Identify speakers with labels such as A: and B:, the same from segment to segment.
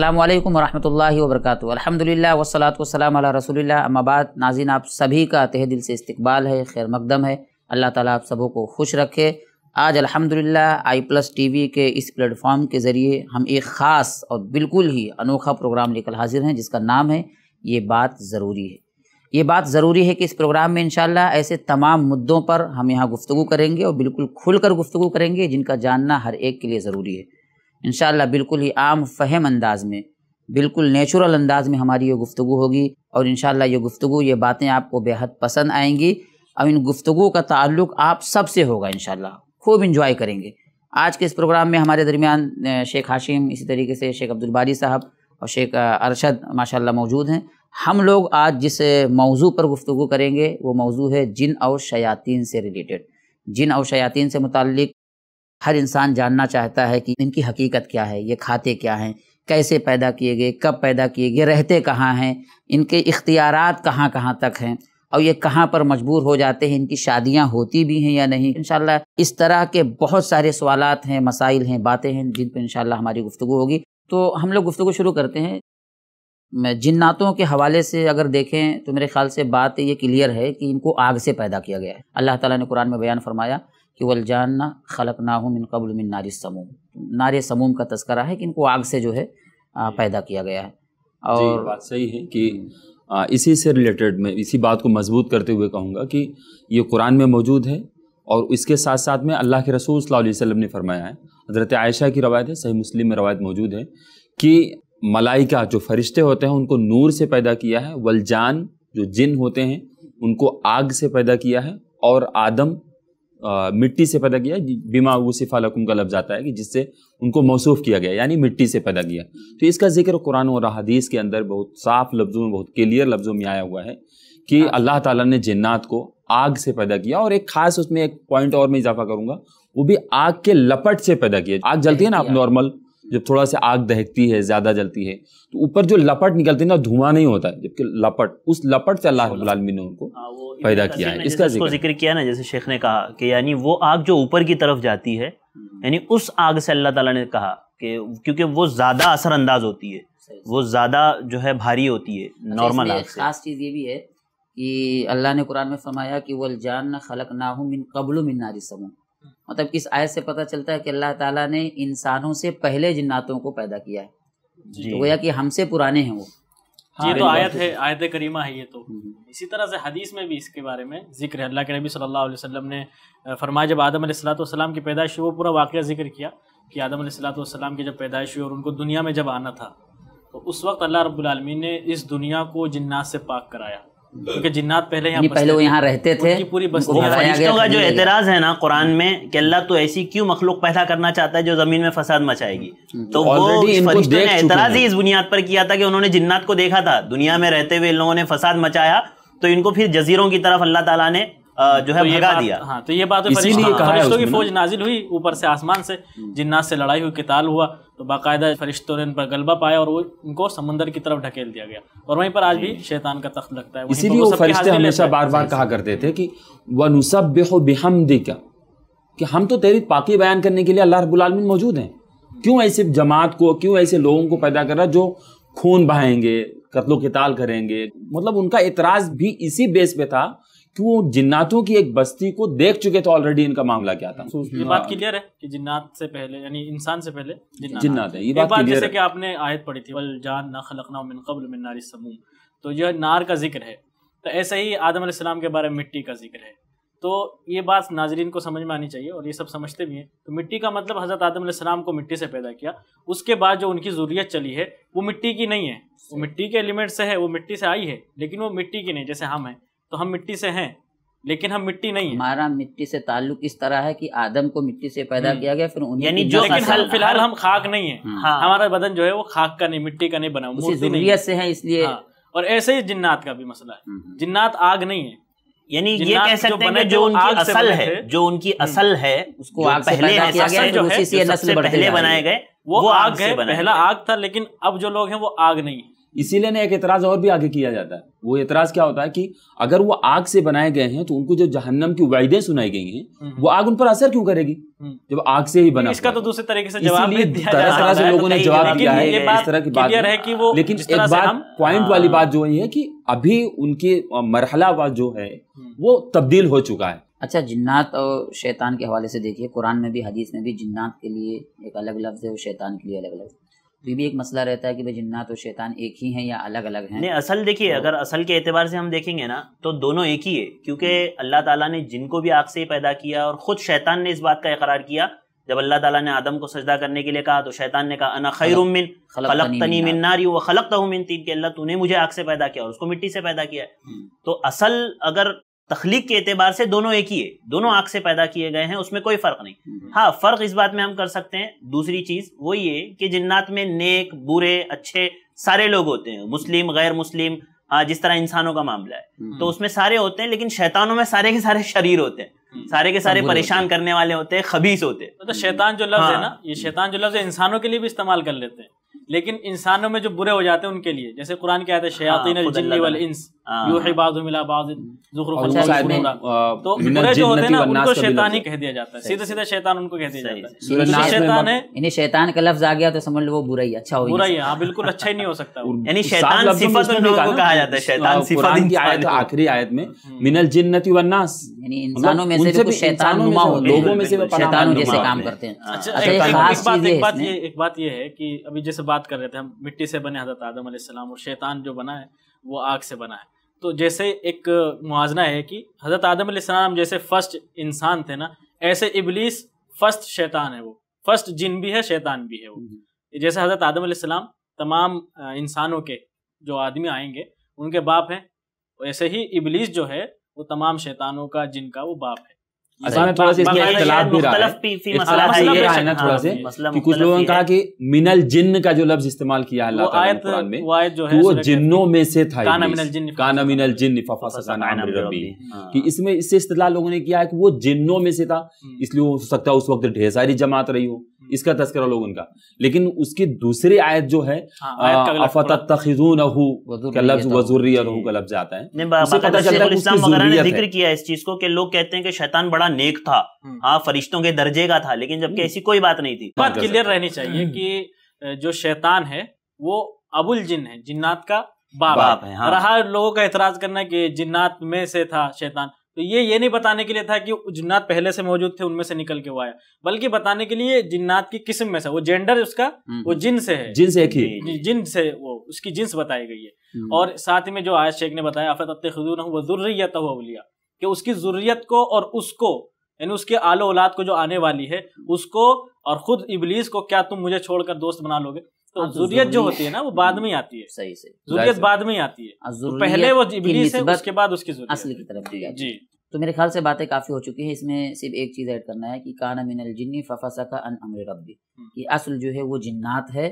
A: अल्लाम वरहि वर्क अलहमदिल्ला वसलात वसलाम रसोल्ला अम्माबाद नाजिन आप सभी का तह दिल से इस्तबाल है खैर मकदम है अल्लाह ताला आप सबों को खुश रखे आज अल्हम्दुलिल्लाह आई प्लस टी वी के इस प्लेटफॉर्म के ज़रिए हम एक ख़ास और बिल्कुल ही अनोखा प्रोग्राम लेकर हाजिर हैं जिसका नाम है ये बात ज़रूरी है ये बात ज़रूरी है कि इस प्रोग्राम में इन ऐसे तमाम मुद्दों पर हम यहाँ गुफ्तु करेंगे और बिल्कुल खुल कर गुफ्तु करेंगे जिनका जानना हर एक के लिए ज़रूरी है इन बिल्कुल ही आम फ़हम अंदाज में बिल्कुल नेचुरल अंदाज में हमारी ये गुफ्तु होगी और इन ये गुफ्तु ये बातें आपको बेहद पसंद आएंगी और इन गुफ्तु का ताल्लुक आप सब से होगा इन खूब इन्जॉय करेंगे आज के इस प्रोग्राम में हमारे दरमियान शेख हाशिम इसी तरीके से शेख अब्दुल बारी साहब और शेख अरशद माशाल्लाह मौजूद हैं हम लोग आज जिस मौजू पर गुफ्तु करेंगे वो मौजू है जिन और शयातीन से रिलेटेड जिन और शयातीन से मुतल हर इंसान जानना चाहता है कि इनकी हकीकत क्या है ये खाते क्या हैं कैसे पैदा किए गए कब पैदा किए गए रहते कहाँ हैं इनके इख्तियार कहाँ कहाँ तक हैं और ये कहाँ पर मजबूर हो जाते हैं इनकी शादियाँ होती भी हैं या नहीं इन इस तरह के बहुत सारे सवाल हैं मसाइल हैं बातें हैं जिन पर इन हमारी गुफ्तु होगी तो हम लोग गुफ्तु शुरू करते हैं जिन्नातों के हवाले से अगर देखें तो मेरे ख्याल से बात ये क्लियर है कि इनको आग से पैदा किया गया है अल्लाह ताला ने कुरान में बयान फरमाया कि जानना खलक ना हूँ मिन कबल मिन नारी समूम नारे समूम का तस्करा है कि इनको आग से जो है पैदा किया गया है और
B: बात सही है कि हम्म। इसी से रिलेटेड मैं इसी बात को मजबूत करते हुए कहूँगा कि ये कुरान में मौजूद है और इसके साथ साथ में अल्लाह के रसूल सल्लल्लाहु अलैहि वसल्लम ने फरमाया है हज़रत आयशा की रवायत है सही मुस्लिम में रवायत मौजूद है कि मलाइका जो फरिश्ते होते हैं उनको नूर से पैदा किया है वलजान जो जिन होते हैं उनको आग से पैदा किया है और आदम मिट्टी से पैदा किया बीमा वसीफ़ालकुम का लफ्ज़ आता है कि जिससे उनको मौसूफ़ किया गया यानी मिट्टी से पैदा किया तो इसका जिक्र कुरान और हदीस के अंदर बहुत साफ लफ्ज़ों में बहुत क्लियर लफ्ज़ों में आया हुआ है कि हाँ। अल्लाह ताला ने जन्नात को आग से पैदा किया और एक खास उसमें एक पॉइंट और मैं इजाफा करूंगा वो भी आग के लपट से पैदा किया आग जलती है ना आप नॉर्मल जब थोड़ा सा आग दहकती है ज़्यादा जलती है तो ऊपर जो लपट निकलती है ना धुआं नहीं होता जबकि लपट उस लपट से अल्लाह ने उनको हाँ, पैदा किया है इसका
C: जिक्र किया ना जैसे शेख ने कहा कि यानी वो आग जो ऊपर की तरफ जाती है यानी उस आग से अल्लाह ताला ने कहा कि क्योंकि वो ज़्यादा असरअंदाज होती है वो ज़्यादा जो है भारी होती है नॉर्मल अच्छा, आग से
A: खास चीज़ ये भी है कि अल्लाह ने कुरान में फरमाया कि वल जान खलक ना मिन कबल मिन नारी समूह मतलब इस आयत से पता चलता है कि अल्लाह ताला ने इंसानों से पहले जिन्नातों को पैदा किया है तो या कि हमसे पुराने हैं वो हाँ, ये तो आयत है
D: आयत करीमा है ये तो हम्म। इसी तरह से हदीस में भी इसके बारे में जिक्र है अल्लाह के नबी सल्लल्लाहु अलैहि वसल्लम ने फरमाया जब आदम सलाम की पैदाइश हुई वो पूरा वाक़ जिक्र किया कि आदम सलाम की जब पैदाइश हुई और उनको दुनिया में जब आना था तो उस वक्त अल्लाह रब्बुल रबालमीन ने इस दुनिया
C: को जिन्नात से पाक कराया क्योंकि जिन्नात पहले
D: यहाँ पहले वो यहाँ रहते थे पूरी फरिश्तों
A: का जो एतराज
C: है ना कुरान में कि अल्लाह तो ऐसी क्यों मखलूक पैदा करना चाहता है जो जमीन में फसाद मचाएगी तो वो फरिश्तों ने एतराज ही इस बुनियाद पर किया था कि उन्होंने जिन्नात को देखा था दुनिया में रहते हुए इन लोगों ने फसाद मचाया तो इनको फिर जजीरों की तरफ अल्लाह ताला ने जो है तो भगा दिया हाँ तो ये बात तो इसीलिए कहा फरिश्तों की फौज
D: नाजिल हुई ऊपर से आसमान से हम्म। जिन्नात से लड़ाई हुई किताल हुआ तो बाकायदा फरिश्तों ने इन पर गलबा पाया और वो इनको समंदर की तरफ ढकेल दिया गया और वहीं पर आज भी शैतान का तख्त लगता है इसीलिए वो फरिश्ते हमेशा बार बार कहा
B: करते थे कि वह नुसब बेहो बेहम कि हम तो तेरी पाकि बयान करने के लिए अल्लाह रबालमीन मौजूद हैं क्यों ऐसे जमात को क्यों ऐसे लोगों को पैदा कर रहा जो खून बहाएंगे कत्लो किताल करेंगे मतलब उनका एतराज़ भी इसी बेस पे था कि वो जिन्नातों की एक बस्ती को देख चुके थे तो ऑलरेडी इनका मामला क्या था ये तो हाँ। बात
D: क्लियर है कि जिन्नात से पहले यानी इंसान से पहले जिन्नात, है ये बात, बात जैसे कि आपने आयत पढ़ी थी वल जान ना खलकना मिन कब्ल मिन नारी समूम तो यह नार का जिक्र है तो ऐसे ही आदम सलाम के बारे में मिट्टी का जिक्र है तो ये बात नाजरीन को समझ में आनी चाहिए और ये सब समझते भी हैं तो मिट्टी का मतलब हज़रत आदम सलाम को मिट्टी से पैदा किया उसके बाद जो उनकी ज़रूरियत चली है वो मिट्टी की नहीं है वो मिट्टी के एलिमेंट से है वो मिट्टी से आई है लेकिन वो मिट्टी की नहीं जैसे हम हैं तो हम मिट्टी से हैं लेकिन हम मिट्टी नहीं
A: हमारा मिट्टी से ताल्लुक इस तरह है कि आदम को मिट्टी से पैदा हम्म। किया गया फिर यानी जो लेकिन फिलहाल हम
D: खाक नहीं है हाँ।, हाँ। हमारा बदन जो है वो खाक का नहीं मिट्टी का नहीं बना उसी से
A: है इसलिए हाँ।
D: और ऐसे ही जिन्नात का भी मसला है हम्म। जिन्नात आग नहीं है यानी ये कह सकते हैं जो उनकी असल है
C: जो उनकी असल है
D: उसको आग पहले पहले बनाए गए वो आग है पहला आग था लेकिन अब जो लोग हैं वो आग नहीं
B: है इसीलिए ना एक एतराज़ और भी आगे किया जाता है वो एतराज़ क्या होता है कि अगर वो आग से बनाए गए हैं तो उनको जो जहन्नम की वायदें सुनाई गई हैं हम्म। वो आग उन पर असर क्यों करेगी हम्म। जब आग से ही बना इसका
D: तो दूसरे तरीके से जवाब तरह तरह से लोगों ने जवाब दिया है इस तरह की बात है कि वो लेकिन एक बात पॉइंट हाँ। वाली
B: बात जो है
A: कि अभी उनकी मरहला जो है हम्म। वो तब्दील हो चुका है अच्छा जिन्नात और शैतान के हवाले से देखिए कुरान में भी हदीस में भी जिन्नात के लिए एक अलग लफ्ज़ है और शैतान के लिए अलग लफ्ज़ ये भी एक मसला रहता है कि भाई जिन्नात और शैतान एक ही हैं या अलग अलग हैं नहीं असल
C: देखिए तो, अगर असल के एतबार से हम देखेंगे ना तो दोनों एक ही है क्योंकि हम्म। अल्लाह ताला ने जिनको भी आग से ही पैदा किया और खुद शैतान ने इस बात का इकरार किया जब अल्लाह ताला ने आदम को सजदा करने के लिए कहा तो शैतान ने कहा अना खैर मिन खलक तनी मिन नारी व खलक मिन तीन के अल्लाह तूने मुझे आग से पैदा किया और उसको मिट्टी से पैदा किया हम्म। तो असल अगर तखलीक के अतबार से दोनों एक ही है दोनों आँख से पैदा किए गए हैं उसमें कोई फ़र्क नहीं हम्म। हाँ फ़र्क इस बात में हम कर सकते हैं दूसरी चीज़ वो ये कि जिन्नात में नेक बुरे अच्छे सारे लोग होते हैं मुस्लिम गैर मुस्लिम हाँ जिस तरह इंसानों का मामला है हम्म। तो उसमें सारे होते हैं लेकिन शैतानों में सारे के सारे शरीर होते हैं हम्म। सारे के सारे परेशान करने वाले होते हैं खबीस होते हैं
D: तो शैतान जो लफ्ज है हाँ। ना ये शैतान जो लफ्ज है इंसानों के लिए भी इस्तेमाल कर लेते हैं लेकिन इंसानों में जो बुरे हो जाते हैं उनके लिए जैसे कुरान क्या है हाँ, हाँ। तो, तो बुरे जो होते हैं ना उनको शैतान ही कह दिया जाता है सीधे सीधे शैतान उनको कह दिया जाता है तो शैतान
A: है यानी शैतान का लफ्ज आ गया तो समझ लो वो बुरा ही अच्छा हो बुरा ही
D: हाँ बिल्कुल अच्छा ही नहीं हो सकता यानी शैतान सिफत उन लोगों को कहा जाता है शैतान हाँ, सिफत आयत
B: आखिरी आयत में हम्म। मिनल जिन्नति वन्नास यानी मतलब इंसानों में से भी शैतान
A: नुमा हो लोगों में से शैतान जैसे काम करते हैं अच्छा एक अच्छा, बात
D: ये एक बात ये है कि अभी जैसे बात बात कर रहे थे हम मिट्टी से बने हजरत आदम सलाम और शैतान जो बना है वो आग से बना है तो जैसे एक मुआजना है कि हजरत आदम सलाम जैसे फर्स्ट इंसान थे ना ऐसे इबलीस फर्स्ट शैतान है वो फर्स्ट जिन भी है शैतान भी है वो हम्म। जैसे हजरत आदम सलाम तमाम इंसानों के जो आदमी आएंगे उनके बाप हैं ऐसे ही इबलीस जो है वो तमाम शैतानों का जिनका वो बाप है थोड़ा सा थोड़ा हाँ, सा कुछ लोगों ने कहा कि
B: मिनल जिन्न का जो लफ्ज इस्तेमाल किया है अल्लाह में वो तो जिन्नों में से था काना मिनल जिन्न कि हाँ। इसमें इससे इस्तेलाल लोगों ने किया है कि वो जिन्नों में से था हम्म। इसलिए हो सकता है उस वक्त ढेर सारी जमात रही हो इसका तस्करा लोग उनका लेकिन उसकी दूसरी आयत जो है हाँ, जिक्र
C: किया इस चीज को कि लोग कहते हैं कि शैतान बड़ा नेक था हम्म। हाँ फरिश्तों के दर्जे का था लेकिन जबकि हम्म। ऐसी कोई बात नहीं थी बात क्लियर रहनी चाहिए हम्म। कि जो शैतान है वो अबुल जिन है जिन्नात का बाप, बाप है हाँ।
D: रहा लोगों का एतराज करना कि जिन्नात में से था शैतान तो ये ये नहीं बताने के लिए था कि जिन्नात पहले से मौजूद थे उनमें से निकल के वो आया बल्कि बताने के लिए जिन्नात की किस्म में से वो जेंडर उसका हम्म, वो हम्म। जिन से है जिन से एक ही जिन से वो उसकी जिन्स बताई गई है हम्म। और साथ में जो आयत शेख ने बताया आफत खजून व जुर्रियत अलिया कि उसकी जरूरियत को और उसको यानी उसके आलो औलाद को जो आने वाली है उसको और खुद इबलीस को क्या तुम मुझे छोड़कर दोस्त बना लोगे तो, हाँ, तो जुरियत जो होती है ना वो बाद में आती है सही सही जुरियत बाद में आती है
A: हाँ, तो पहले वो इबलीस है उसके बाद उसकी जुरियत असल की तरफ जी तो मेरे ख्याल से बातें काफ़ी हो चुकी हैं इसमें सिर्फ एक चीज़ ऐड करना है कि काना मिनल जिन्नी फफसा का अन अमर रब्बी हम्म। कि असल जो है वो जिन्नात है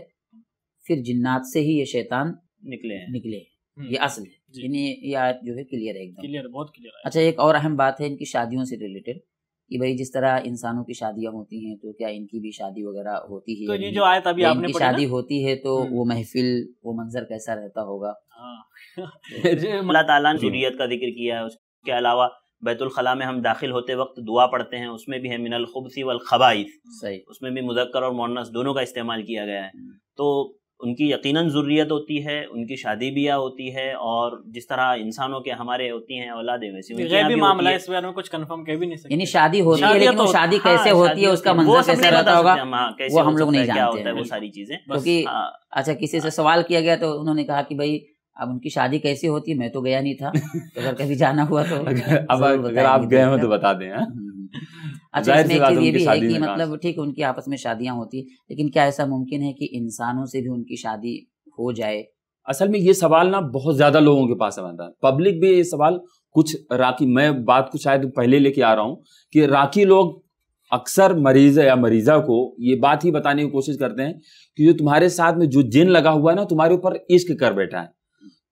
A: फिर जिन्नात से ही ये शैतान निकले हैं निकले हैं हम्म। ये असल है यानी ये आयत जो है क्लियर है एकदम क्लियर बहुत क्लियर अच्छा एक और अहम बात है इनकी शादियों से रिलेटेड कि भाई जिस तरह इंसानों की शादियां होती हैं तो क्या इनकी भी शादी वगैरह होती तो है तो ये जो आयत अभी आपने शादी होती है तो हम्म। वो महफिल वो मंजर कैसा रहता होगा हाँ।
C: अल्लाह ताला ने जुरियत का जिक्र किया है उसके अलावा बैतुलखला में हम दाखिल होते वक्त दुआ पढ़ते हैं उसमें भी है मिनल खुबसी वल खबाइस सही उसमें भी मुजक्कर और मोनस दोनों का इस्तेमाल किया गया है हम्म। तो उनकी यकीनन ज़रूरत होती है उनकी शादी ब्याह होती है और जिस तरह इंसानों के हमारे होती हैं औलादे वैसे ये भी मामला इस बारे में कुछ कंफर्म कह भी नहीं सकते यानी शादी होती है लेकिन तो- शादी कैसे हाँ, होती है उसका मंजर कैसे रहता होगा हाँ, वो हम लोग नहीं जानते वो सारी
A: चीजें क्योंकि हाँ। अच्छा किसी से सवाल किया गया तो उन्होंने कहा कि भाई अब उनकी शादी कैसी होती मैं तो गया नहीं था तो अगर कभी जाना हुआ तो अब अगर आप गए हो तो
B: बता दें हम्म। अच्छा इसमें चीज भी है कि मतलब
A: ठीक उनकी आपस में शादियां होती है लेकिन क्या ऐसा मुमकिन है कि इंसानों से भी उनकी शादी हो जाए असल में
B: ये सवाल ना बहुत ज्यादा लोगों के पास है पब्लिक भी ये सवाल कुछ राखी मैं बात को शायद पहले लेके आ रहा हूँ कि राखी लोग अक्सर मरीज या मरीजा को ये बात ही बताने की कोशिश करते हैं कि जो तुम्हारे साथ में जो जिन लगा हुआ है ना तुम्हारे ऊपर इश्क कर बैठा है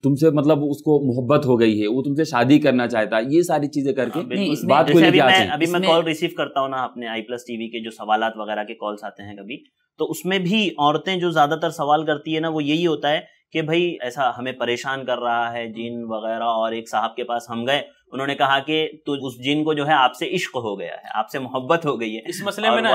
B: तुमसे मतलब उसको मोहब्बत हो गई है वो तुमसे शादी करना चाहता है ये सारी चीजें हाँ, करके नहीं, इस बात को लेके आते हैं अभी मैं कॉल
C: रिसीव करता हूँ ना अपने आई प्लस टीवी के जो सवाल वगैरह के कॉल्स आते हैं कभी तो उसमें भी औरतें जो ज्यादातर सवाल करती है ना वो यही होता है कि भाई ऐसा हमें परेशान कर रहा है जिन वगैरह और एक साहब के पास हम गए उन्होंने कहा कि तो उस जिन को जो है आपसे इश्क हो गया है आपसे मोहब्बत हो गई है इस मसले में ना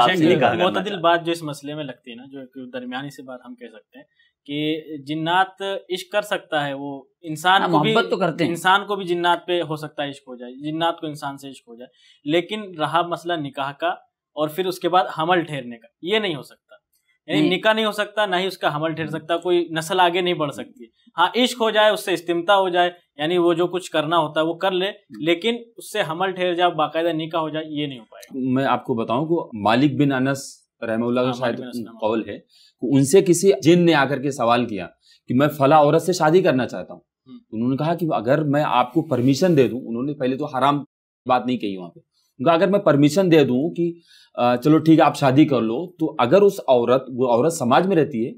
C: बहुत
D: बात जो इस मसले में लगती है ना जो दरमियानी से बात हम कह सकते हैं कि जिन्नात इश्क कर सकता है वो इंसान हाँ, को भी तो करते हैं इंसान को भी जिन्नात पे हो सकता है इश्क हो जाए जिन्नात को इंसान से इश्क हो जाए लेकिन रहा मसला निकाह का और फिर उसके बाद हमल ठहरने का ये नहीं हो सकता यानी निकाह नहीं हो सकता ना ही उसका हमल ठहर हम्म। सकता कोई नस्ल आगे नहीं बढ़ सकती हाँ इश्क हो जाए उससे इस्तिमता हो जाए यानी वो जो कुछ करना होता है वो कर ले हम्म। लेकिन उससे हमल ठहर जाए बाकायदा निकाह हो जाए
B: ये नहीं हो पाएगा मैं आपको बताऊं को मालिक बिन अनस रहमुल्ला का हाँ, शायद कौल है उनसे किसी जिन ने आकर के सवाल किया कि मैं फला औरत से शादी करना चाहता हूँ हम्म। तो उन्होंने कहा कि अगर मैं आपको परमिशन दे दूं उन्होंने पहले तो हराम बात नहीं कही वहां पे उनका अगर मैं परमिशन दे दूं कि चलो ठीक है आप शादी कर लो तो अगर उस औरत वो औरत समाज में रहती है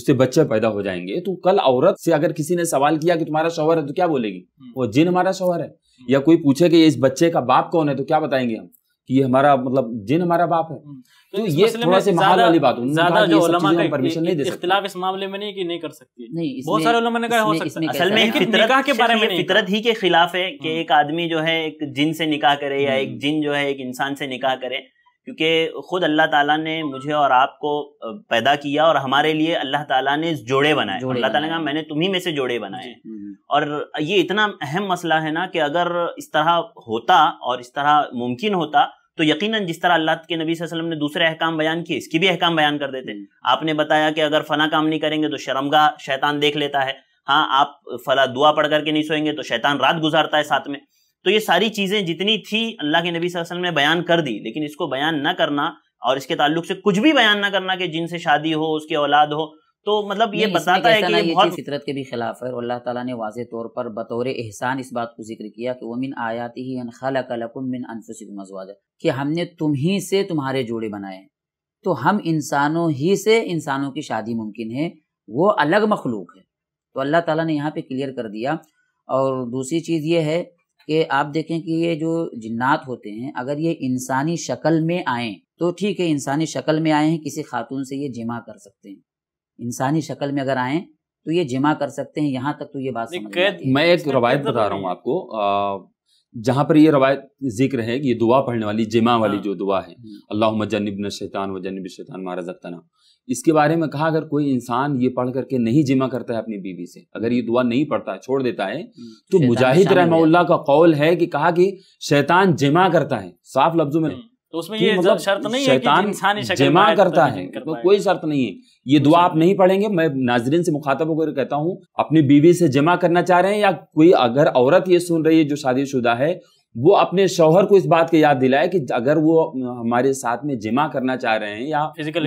B: उससे बच्चे पैदा हो जाएंगे तो कल औरत से अगर किसी ने सवाल किया कि तुम्हारा शौहर है तो क्या बोलेगी हम्म। वो जिन हमारा शौहर है हम्म। या कोई पूछे कि इस बच्चे का बाप कौन है तो क्या बताएंगे हम कि ये हमारा मतलब जिन हमारा बाप है तो ये थोड़ा से महाल वाली बात ज्यादा जो परमिशन नहीं दे इख्तिलाफ
D: इस मामले में नहीं कि नहीं कर सकती
A: नहीं बहुत सारे उलमा ने कहा हो सकता असल में
D: फितरत
C: के बारे में फितरत ही के खिलाफ है कि हाँ। एक आदमी जो है एक जिन से निकाह करे या एक हम्म। जिन जो है एक इंसान से निकाह करे क्योंकि खुद अल्लाह ताला ने मुझे और आपको पैदा किया और हमारे लिए अल्लाह ताला ने जोड़े बनाए अल्लाह ताला मैंने तुम्ही में से जोड़े बनाए हम्म, हम्म। और ये इतना अहम मसला है ना कि अगर इस तरह होता और इस तरह मुमकिन होता तो यकीन जिस तरह अल्लाह के नबी वसल्लम ने दूसरे अहकाम बयान किए इसकी भी अहकाम बयान कर देते हैं हम्म। आपने बताया कि अगर फला काम नहीं करेंगे तो शर्मगा शैतान देख लेता है हाँ आप फला दुआ पढ़ करके नहीं सोएंगे तो शैतान रात गुजारता है साथ में तो ये सारी चीज़ें जितनी थी अल्लाह के नबी वसल्लम ने बयान कर दी लेकिन इसको बयान ना करना और इसके ताल्लुक से कुछ भी बयान ना करना कि जिनसे शादी हो उसकी औलाद हो तो मतलब ये बताता है कि ये बहुत फितरत
A: के भी खिलाफ है और अल्लाह ताला ने वाजे तौर पर बतौर एहसान इस बात को जिक्र किया कि वो मिन आयात ही खलकुम मिन अनफुसिकुम अज़वाजा कि हमने तुम ही से तुम्हारे जोड़े बनाए हैं तो हम इंसानों ही से इंसानों की शादी मुमकिन है वो अलग मखलूक है तो अल्लाह ताला ने यहाँ पे क्लियर कर दिया और दूसरी चीज़ ये है कि आप देखें कि ये जो जिन्नात होते हैं अगर ये इंसानी शक्ल में आए तो ठीक है इंसानी शक्ल में आए हैं किसी खातून से ये जिमा कर सकते हैं इंसानी शक्ल में अगर आए तो ये जिमा कर सकते हैं यहाँ तक तो ये बात कैद
B: मैं एक रवायत तो बता रहा हूँ आपको जहाँ पर ये रवायत जिक्र है कि ये दुआ पढ़ने वाली जिमा हाँ। वाली जो दुआ है हम्म। अल्लाह न शैतान व जनब शैतान महाराज तना इसके बारे में कहा अगर कोई इंसान ये पढ़ करके नहीं जिमा करता है अपनी बीवी से अगर ये दुआ नहीं पढ़ता है छोड़ देता है हम्म। तो मुजाहिद रहमल्ला का कौल है कि कहा कि शैतान जिमा करता है साफ लफ्जों में हम्म।
D: तो उसमें ये मतलब शर्त नहीं है कि इंसानी शक्ल जमा तो करता है तो
B: कोई शर्त नहीं है ये दुआ आप नहीं पढ़ेंगे मैं नाजरीन से मुखातब होकर कहता हूँ अपनी बीवी से जमा करना चाह रहे हैं या कोई अगर औरत ये सुन रही है जो शादीशुदा है वो अपने शौहर को इस बात की याद दिलाए कि अगर वो हमारे साथ में जमा करना चाह रहे हैं या फिजिकल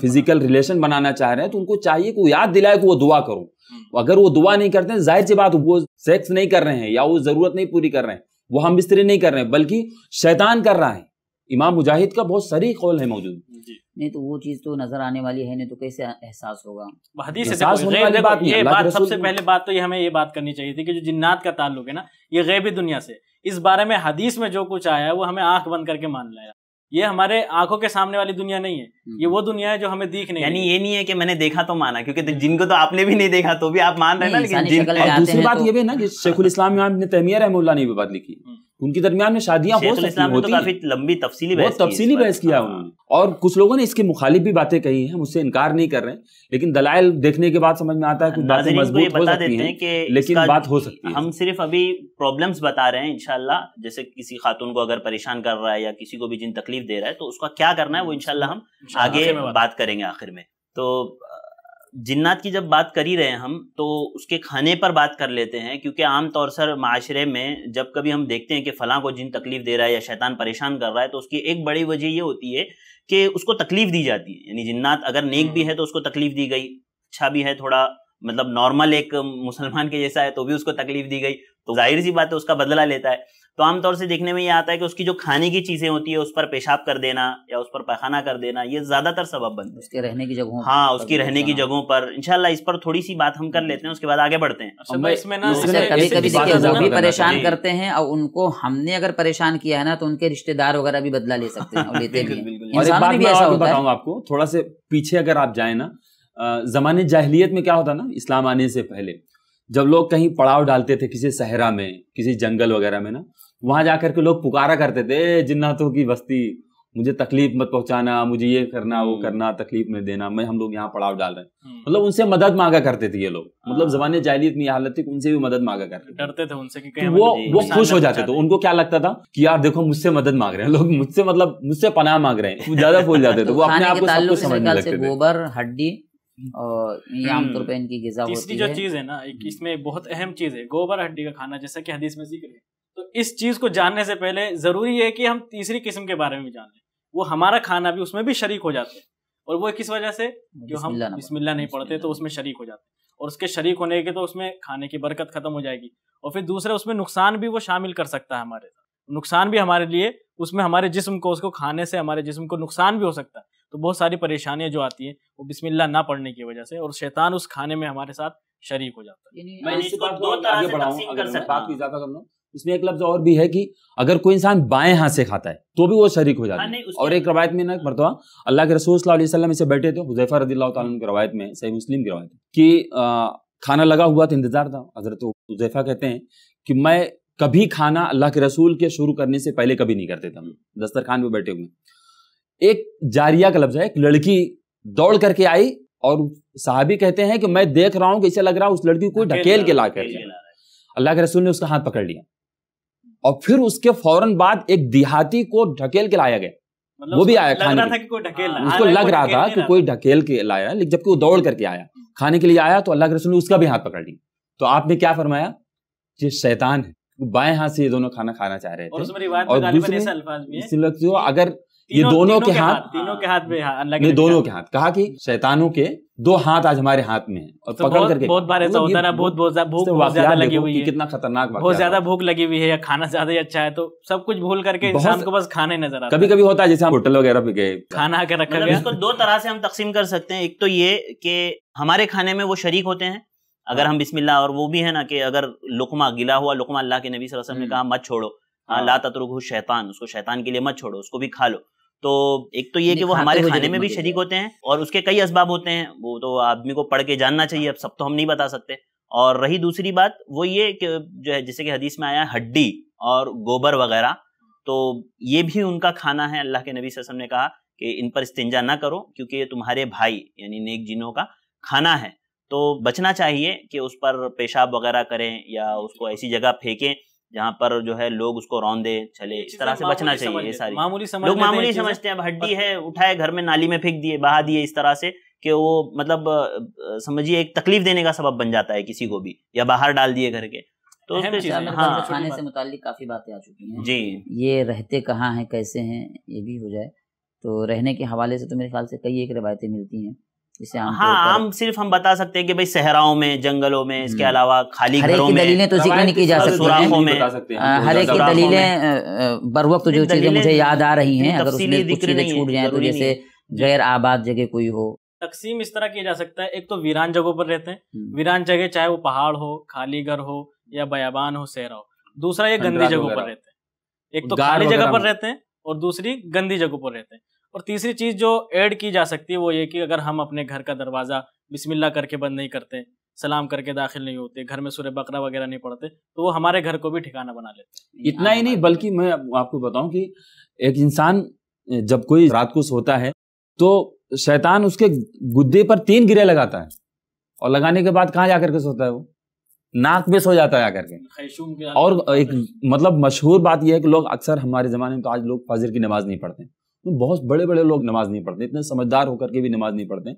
B: फिजिकल रिलेशन बनाना चाह रहे हैं तो उनको चाहिए कि वो याद दिलाए कि वो दुआ करो हम्म। अगर वो दुआ नहीं करते हैं जाहिर सी बात वो सेक्स नहीं कर रहे हैं या वो जरूरत नहीं पूरी कर रहे हैं वो हम बिस्तरी नहीं कर रहे हैं बल्कि शैतान कर रहा है इमाम मुजाहिद का बहुत सरी कौल है मौजूद
A: नहीं तो वो चीज़ तो नजर आने वाली है नहीं तो कैसे एहसास होगा हदीस बात सबसे पहले बात तो ये हमें ये बात करनी चाहिए थी कि जो
D: जिन्नात का ताल्लुक है ना ये गैबी दुनिया से इस बारे में हदीस में जो कुछ आया है वो हमें आंख बंद करके मान लाया
C: ये हमारे आंखों के सामने वाली दुनिया नहीं है हम्म। ये वो दुनिया है जो हमें दिख नहीं यानी ये नहीं है कि मैंने देखा तो माना क्योंकि तो जिनको तो आपने भी नहीं देखा तो भी आप मान रहे ना लेकिन दूसरी बात तो- ये
B: भी ना कि शेखुल इस्लाम ने तहमिया रहमुल्ला ने भी बात लिखी हम्म। उनके दरमियान में शादियां हो सकती तो होती काफी
C: लंबी तफसीली बहस तफसीली
B: बहस किया उन्होंने और कुछ लोगों ने इसके मुखालिफ भी बातें कही हैं मुझसे इनकार नहीं कर रहे हैं लेकिन दलाल देखने के बाद समझ में आता है कुछ बातें मजबूत हो सकती हैं लेकिन बात हो सकती है हम
C: सिर्फ अभी प्रॉब्लम्स बता रहे हैं इनशाला जैसे किसी खातून को अगर परेशान कर रहा है या किसी को भी जिन तकलीफ दे रहा है तो उसका क्या करना है वो हम्म, इनशाला हम आगे बात करेंगे आखिर में तो जिन्नात की जब बात कर ही रहे हैं हम तो उसके खाने पर बात कर लेते हैं क्योंकि आमतौर सर माशरे में जब कभी हम देखते हैं कि फलां को जिन तकलीफ दे रहा है या शैतान परेशान कर रहा है तो उसकी एक बड़ी वजह ये होती है कि उसको तकलीफ दी जाती है यानी जिन्नात अगर नेक भी हम्म। है तो उसको तकलीफ दी गई अच्छा भी है थोड़ा मतलब नॉर्मल एक मुसलमान के जैसा है तो भी उसको तकलीफ दी गई तो जाहिर सी बात है उसका बदला लेता है तो आमतौर से देखने में ये आता है कि उसकी जो खाने की चीजें होती है उस पर पेशाब कर देना या उस पर पैखाना कर देना ये ज्यादातर सबब बनते हैं उसके
A: रहने की जगहों हाँ उसकी रहने की
C: जगहों पर इनशाला इस पर थोड़ी सी बात हम कर लेते हैं उसके बाद आगे बढ़ते हैं अच्छा, तो इसमें ना कभी कभी
A: वो भी परेशान करते हैं और उनको हमने अगर परेशान किया है ना तो उनके रिश्तेदार वगैरह भी बदला ले सकते हैं लेते बताऊँ
B: आपको थोड़ा से पीछे अगर आप जाए ना जमाने जाहलीत में क्या होता ना इस्लाम आने से पहले जब लोग कहीं पड़ाव डालते थे किसी सहरा में किसी जंगल वगैरह में ना वहां जाकर के लोग पुकारा करते थे जिन्नातों की बस्ती मुझे तकलीफ मत पहुंचाना मुझे ये करना वो हम्म। करना तकलीफ में देना मैं हम लोग यहाँ पड़ाव डाल रहे हैं हम्म। मतलब उनसे मदद मांगा करते थे ये लोग हाँ। मतलब जमाने जाहिलियत इतनी हालत थी उनसे भी मदद मांगा करते
A: डरते थे उनसे कि तो वो वो खुश हो जाते
B: थे उनको क्या लगता था कि यार देखो मुझसे मदद मांग रहे हैं लोग मुझसे मतलब मुझसे पनाह मांग रहे हैं ज्यादा फूल जाते थे वो अपने आप को सबको समझने लगते थे
A: गोबर हड्डी हम्म। और आमतौर पर इनकी गजा जो चीज
D: है ना इसमें बहुत अहम चीज है गोबर हड्डी का खाना जैसा कि हदीस में जिक्र है तो इस चीज़ को जानने से पहले ज़रूरी है कि हम तीसरी किस्म के बारे में भी जान लें वो हमारा खाना भी उसमें भी शरीक हो जाते हैं और वो किस वजह से जो हम बिस्मिल्ला नहीं पढ़ते तो उसमें शरीक हो जाते हैं और उसके शरीक होने के तो उसमें खाने की बरकत ख़त्म हो जाएगी और फिर दूसरा उसमें नुकसान भी वो शामिल कर सकता है हमारे साथ नुकसान भी हमारे लिए उसमें हमारे जिस्म को उसको खाने से हमारे जिस्म को नुकसान भी हो सकता है तो बहुत सारी परेशानियां जो आती हैं वो बिस्मिल्लाह ना पढ़ने की वजह से और शैतान उस खाने में हमारे साथ शरीक हो जाता
B: है इसमें एक लफ्ज और भी है कि अगर कोई इंसान बाएं हाथ से खाता है तो भी वो शरीक हो जाता हाँ, है और एक रवायत में ना मरतबा अल्लाह के रसूल सल्लल्लाहु अलैहि वसल्लम इसे बैठे थे हुजैफा रदी की रवायत में सही मुस्लिम की रवायत कि खाना लगा हुआ था इंतजार था हजरत हुजैफा कहते हैं कि मैं कभी खाना अल्लाह के रसूल के शुरू करने से पहले कभी नहीं करते थे हम दस्तरखान में बैठे हुए एक जारिया का लफ्ज है एक लड़की दौड़ करके आई और साहबी कहते हैं कि मैं देख रहा हूँ कि इसे लग रहा है उस लड़की को हाँ, ढकेल के ला कर अल्लाह के रसूल ने उसका हाथ पकड़ लिया और फिर उसके फौरन बाद एक देहाती को ढकेल के लाया गया मतलब वो भी आया खाने था कि
D: कोई ढकेल हाँ, उसको लग रहा था कि कोई
B: ढकेल के लाया जबकि वो दौड़ करके आया खाने के लिए आया तो अल्लाह के रसूल ने उसका भी हाथ पकड़ लिया तो आपने क्या फरमाया ये शैतान है बाएं हाथ से ये दोनों खाना खाना चाह रहे थे और, और दूसरे अगर ये दोनों के हाथ
D: तीनों के हाथ में अलग ये दोनों के
B: हाथ कहा कि शैतानों के दो हाथ आज हमारे हाथ में है और तो पकड़ करके बहुत बार ऐसा मतलब होता है बहुत बहुत भूख बहुत ज्यादा लगी हुई है कितना खतरनाक बहुत ज्यादा
D: भूख लगी हुई है या खाना ज्यादा ही अच्छा है तो सब कुछ भूल करके इंसान को बस खाने नजर आता कभी कभी
B: होता है जैसे हम होटल वगैरह पे गए खाना आके रखा मतलब गया इसको
C: दो तरह से हम तकसीम कर सकते हैं एक तो ये कि हमारे खाने में वो शरीक होते हैं अगर हम बिस्मिल्लाह और वो भी है ना कि अगर लुकमा गिला हुआ लुकमा अल्लाह के नबी वसल्लम ने कहा हम्म। मत छोड़ो हाँ, ला तत्रुघु शैतान उसको शैतान के लिए मत छोड़ो उसको भी खा लो तो एक तो ये कि वो हमारे खाने में भी शरीक होते हैं और उसके कई इसबाब होते हैं वो तो आदमी को पढ़ के जानना चाहिए अब सब तो हम नहीं बता सकते और रही दूसरी बात वो ये कि जो है जैसे कि हदीस में आया हड्डी और गोबर वगैरह तो ये भी उनका खाना है अल्लाह के नबी वसल्लम ने कहा कि इन पर इस्तेंजा ना करो क्योंकि ये तुम्हारे भाई यानी नेक जिनों का खाना है तो बचना चाहिए कि उस पर पेशाब वगैरह करें या उसको ऐसी जगह फेंकें जहाँ पर जो है लोग उसको रौंदे चले इस तरह से बचना चाहिए ये सारी मामूली समझ लोग मामूली समझते हैं हड्डी है उठाए घर में नाली में फेंक दिए बहा दिए इस तरह से कि वो मतलब समझिए एक तकलीफ देने का सबब बन जाता है किसी को भी या बाहर डाल दिए घर के तो हाँ खाने
A: से मुतालिक काफी बातें आ चुकी हैं जी ये रहते कहाँ हैं कैसे हैं ये भी हो जाए तो रहने के हवाले से तो मेरे ख्याल से कई एक रिवायतें मिलती हैं हाँ, हाँ
C: आम सिर्फ हम बता सकते हैं कि भाई सहराओं में जंगलों में इसके हम्म। अलावा खाली घरों में दलीलें तो जिक्र नहीं
A: की जा सकती में हाँ, हर एक दलीलें बर वक्त तो जो चीजें मुझे याद आ रही हैं अगर उसमें कुछ चीजें छूट जाए तो जैसे गैर आबाद जगह कोई हो
D: तकसीम इस तरह किया जा सकता है एक तो वीरान जगहों पर रहते हैं हम्म। वीरान जगह चाहे वो पहाड़ हो खाली घर हो या बयाबान हो सहरा हो दूसरा ये हाँ, गंदी जगहों पर रहते हैं एक तो खाली जगह पर रहते हैं और दूसरी गंदी जगहों पर रहते हैं और तीसरी चीज़ जो ऐड की जा सकती है वो ये कि अगर हम अपने घर का दरवाज़ा बिस्मिल्लाह करके बंद नहीं करते सलाम करके दाखिल नहीं होते घर में सूर्य बकरा वगैरह नहीं पढ़ते तो वो हमारे घर को भी ठिकाना बना
B: लेते इतना ही नहीं बल्कि मैं आपको बताऊं कि एक इंसान जब कोई रात को सोता है तो शैतान उसके गुद्दे पर तीन गिरे लगाता है और लगाने के बाद कहाँ जाकर के सोता है वो नाक में सो जाता है आकर
D: के और
B: एक मतलब मशहूर बात यह है कि लोग अक्सर हमारे ज़माने में तो आज लोग फजर की नमाज नहीं पढ़ते तो बहुत बड़े बड़े लोग नमाज नहीं पढ़ते इतने समझदार होकर के भी नमाज नहीं पढ़ते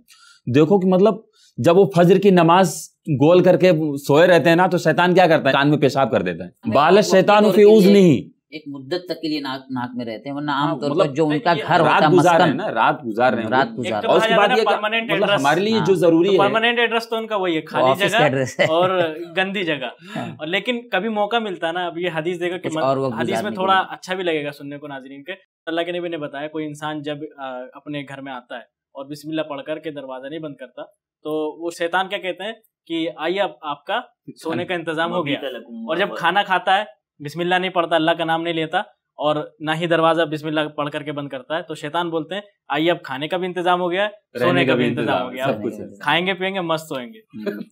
B: देखो कि मतलब जब वो फजर की नमाज गोल करके सोए रहते हैं ना तो शैतान क्या करता है कान में पेशाब कर देता है बाल शैतान उफी उज नहीं
A: एक मुद्दत तक के लिए नाक नाक में रहते हैं वरना आम हाँ, आमतौर मतलब पर जो उनका घर रात गुजार है ना रात गुजार रहे हैं रात गुजार और उसके बाद ये परमानेंट एड्रेस हमारे लिए जो हाँ, तो जरूरी है परमानेंट
D: एड्रेस तो उनका वही है खाली जगह और गंदी जगह हाँ। और लेकिन कभी मौका मिलता ना अब ये हदीस देगा कि हदीस में थोड़ा अच्छा भी लगेगा सुनने को नाजरीन के अल्लाह के नबी ने बताया कोई इंसान जब अपने घर में आता है और बिस्मिल्लाह पढ़ करके दरवाज़ा नहीं बंद करता तो वो शैतान क्या कहते हैं कि आइए आप, आपका सोने का इंतजाम हो गया और जब खाना खाता है बिस्मिल्ला नहीं पढ़ता अल्लाह का नाम नहीं लेता और ना ही दरवाजा बिस्मिल्ला पढ़ करके बंद करता है तो शैतान बोलते हैं आइए अब खाने का भी इंतजाम हो गया सोने का भी इंतजाम हो गया खाएंगे पियेंगे मस्त सोएंगे हम्म।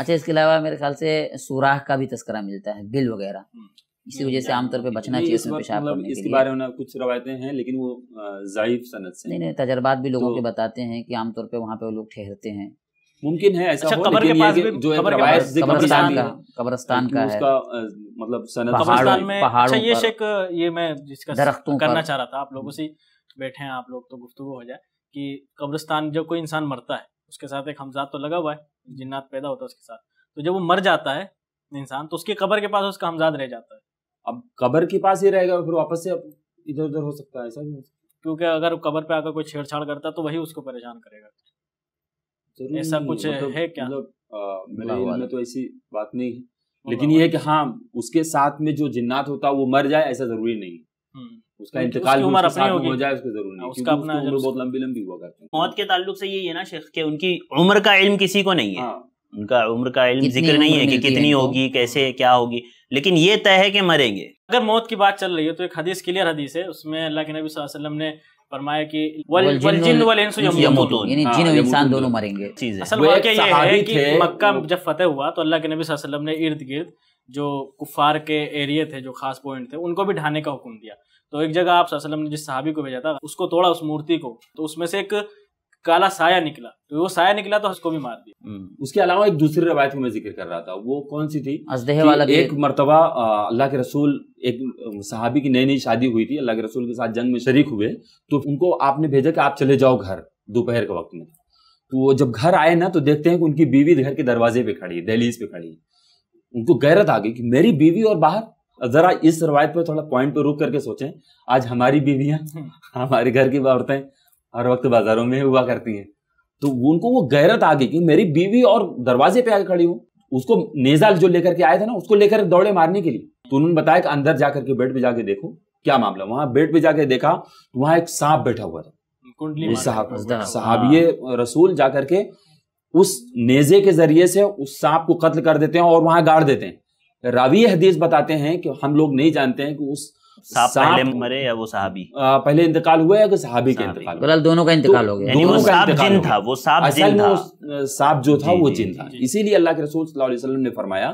A: अच्छा इसके अलावा मेरे ख्याल से सुराख का भी तस्करा मिलता है बिल वगैरह हम्म। इसी वजह से आमतौर पे बचना चाहिए इसमें पेशाब मतलब करने इसके बारे
B: में कुछ रवायतें हैं लेकिन वो जाइफ सनद से नहीं नहीं तजर्बात भी लोगों तो के
A: बताते हैं कि आमतौर पे वहाँ पे वो लोग ठहरते हैं
B: मुमकिन है ऐसा अच्छा, हो लेकिन के पास ये जो कब्रिस्तान का कब्रिस्तान का उसका मतलब सनद कब्रिस्तान में अच्छा ये शेख
D: ये मैं जिसका करना चाह रहा था आप लोगों से बैठे हैं आप लोग तो गुफ्तु हो जाए कि कब्रिस्तान जब कोई इंसान मरता है उसके साथ एक हमजात तो लगा हुआ है जिन्नात पैदा होता है उसके साथ तो जब वो मर जाता है इंसान तो उसकी कबर के पास उसका हमजाद रह जाता है
B: अब कबर के पास ही रहेगा फिर वापस से इधर उधर हो सकता है ऐसा भी
D: क्योंकि अगर कबर पे आकर कोई छेड़छाड़ करता है तो वही उसको परेशान करेगा ऐसा कुछ मतलब, है
B: क्या मतलब मेरे में तो ऐसी बात नहीं है लेकिन ये है कि हाँ उसके साथ में जो जिन्नात होता है वो मर जाए ऐसा जरूरी नहीं हम्म। उसका इंतकाल उसके उम्र अपनी हो जाए उसके जरूरी नहीं हाँ, उसका अपना उम्र बहुत लंबी लंबी हुआ करती
C: है मौत के ताल्लुक से यही है ना शेख के उनकी उम्र का इल्म किसी को नहीं है हाँ। उनका उम्र का इल्म जिक्र नहीं है कि कितनी होगी कैसे क्या होगी लेकिन ये तय है कि मरेंगे
D: अगर मौत की बात चल रही है तो एक हदीस क्लियर हदीस है उसमें अल्लाह के नबी वसल्लम ने फरमाया कि वल जिन वल इंस यमूतून यानी जिन और इंसान दोनों
A: मरेंगे असल वाकया ये है कि मक्का
D: जब फतेह हुआ तो अल्लाह के नबी सल्लल्लाहु अलैहि वसल्लम ने इर्द-गिर्द जो कुफार के एरिए थे जो खास पॉइंट थे उनको भी ढाने का हुक्म दिया तो एक जगह आप वसल्लम ने जिस सहाबी को भेजा था उसको तोड़ा उस मूर्ति को तो उसमें से एक काला साया निकला तो वो साया निकला तो
B: उसको भी मार दिया हम्म। उसके अलावा एक दूसरी रवायत में जिक्र कर रहा था वो कौन सी थी वाला एक मरतबा अल्लाह के रसूल एक सहाबी की नई नई शादी हुई थी अल्लाह के रसूल के साथ जंग में शरीक हुए तो उनको आपने भेजा कि आप चले जाओ घर दोपहर के वक्त में तो वो जब घर आए ना तो देखते हैं कि उनकी बीवी घर के दरवाजे पे खड़ी है दहलीज पे खड़ी है उनको गैरत आ गई कि मेरी बीवी और बाहर जरा इस रवायत पर थोड़ा पॉइंट पर रुक करके सोचें आज हमारी बीवियां हम्म। हमारे घर की औरतें हर वक्त बाजारों में हुआ करती है तो उनको वो गैरत आ गई कि मेरी बीवी और दरवाजे पे आके खड़ी हूँ उसको नेजाल जो लेकर के आए थे ना उसको लेकर दौड़े मारने के लिए तो उन्होंने बताया कि अंदर जाकर के बेड पे जाके देखो क्या मामला वहां बेड पे जाके देखा तो वहां एक सांप बैठा हुआ था साहबिये हाँ। रसूल जाकर के उस नेजे के जरिए से उस सांप को कत्ल कर देते हैं और वहां गाड़ देते हैं रावी हदीस बताते हैं कि हम लोग नहीं जानते हैं कि उस साहब पहले मरे या वो साहबी पहले इंतकाल हुआ या साहबी के इंतकाल बहरहाल दोनों का इंतकाल हो गया दोनों का जिन था वो साहब जिन था साहब जो था वो जिन था इसीलिए अल्लाह के रसूल सल्लल्लाहु अलैहि वसल्लम ने फरमाया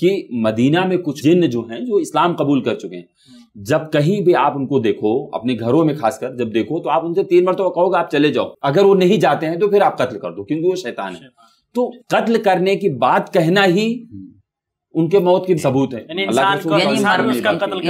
B: कि मदीना में कुछ जिन जो हैं जो इस्लाम कबूल कर चुके हैं जब कहीं भी आप उनको देखो अपने घरों में खासकर जब देखो तो आप उनसे तीन बार तो कहोगे आप चले जाओ अगर वो नहीं जाते हैं तो फिर आप कत्ल कर दो क्योंकि वो शैतान है तो कत्ल करने की बात कहना ही उनके मौत के सबूत है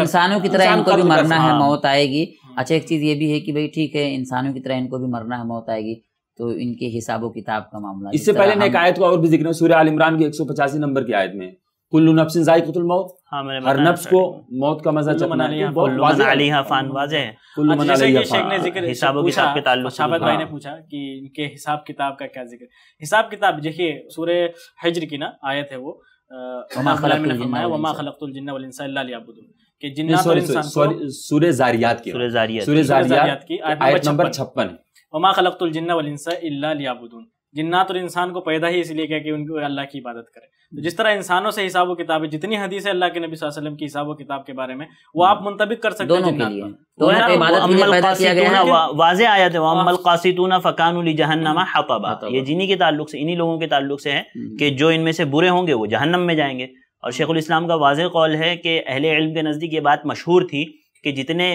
B: इंसानों की तरह इनको भी मरना है मौत
A: आएगी हाँ। अच्छा एक चीज ये भी है कि भाई ठीक है इंसानों की तरह इनको भी मरना है मौत आएगी तो इनके हिसाबों किताब का मामला इससे पहले एक आयत को
B: और भी जिक्र सूर्य आल इमरान की एक सौ पचासी नंबर की आयत
A: में कुल्लु नफ्सिन जायकतुल मौत
C: हाँ,
D: हर नफ्स को
B: मौत का मजा चखना है फान है कुल्लु अच्छा, मन ने जिक्र हिसाब किताब के ताल्लुक से शाबत भाई ने
D: पूछा कि इनके हिसाब किताब का क्या जिक्र हिसाब किताब देखिए सूरह हज्र की ना आयत है वो वमा लियाबुदून कि जिन्नात और इंसान
B: 56
D: जिन्नात तो और इंसान को पैदा ही इसलिए किया कि उनको अल्लाह की इबादत करे तो जिस तरह इंसानों से हिसाब व किताब है जितनी हदीस है अल्लाह के नबी वसल्लम की हिसाब व किताब के बारे में
C: वो आप मुंतबिक कर
D: सकते हैं
C: वाजे आया थे वमलकासीतूना फ़कान ये जिन्हीं के ताल्लुक से इन्हीं लोगों के ताल्लुक से है हम्म। कि जो इनमें से बुरे होंगे वो जहन्नम में जाएंगे और शेखुल इस्लाम का वाज कौल है कि अहले इल्म के नज़दीक ये बात मशहूर थी कि जितने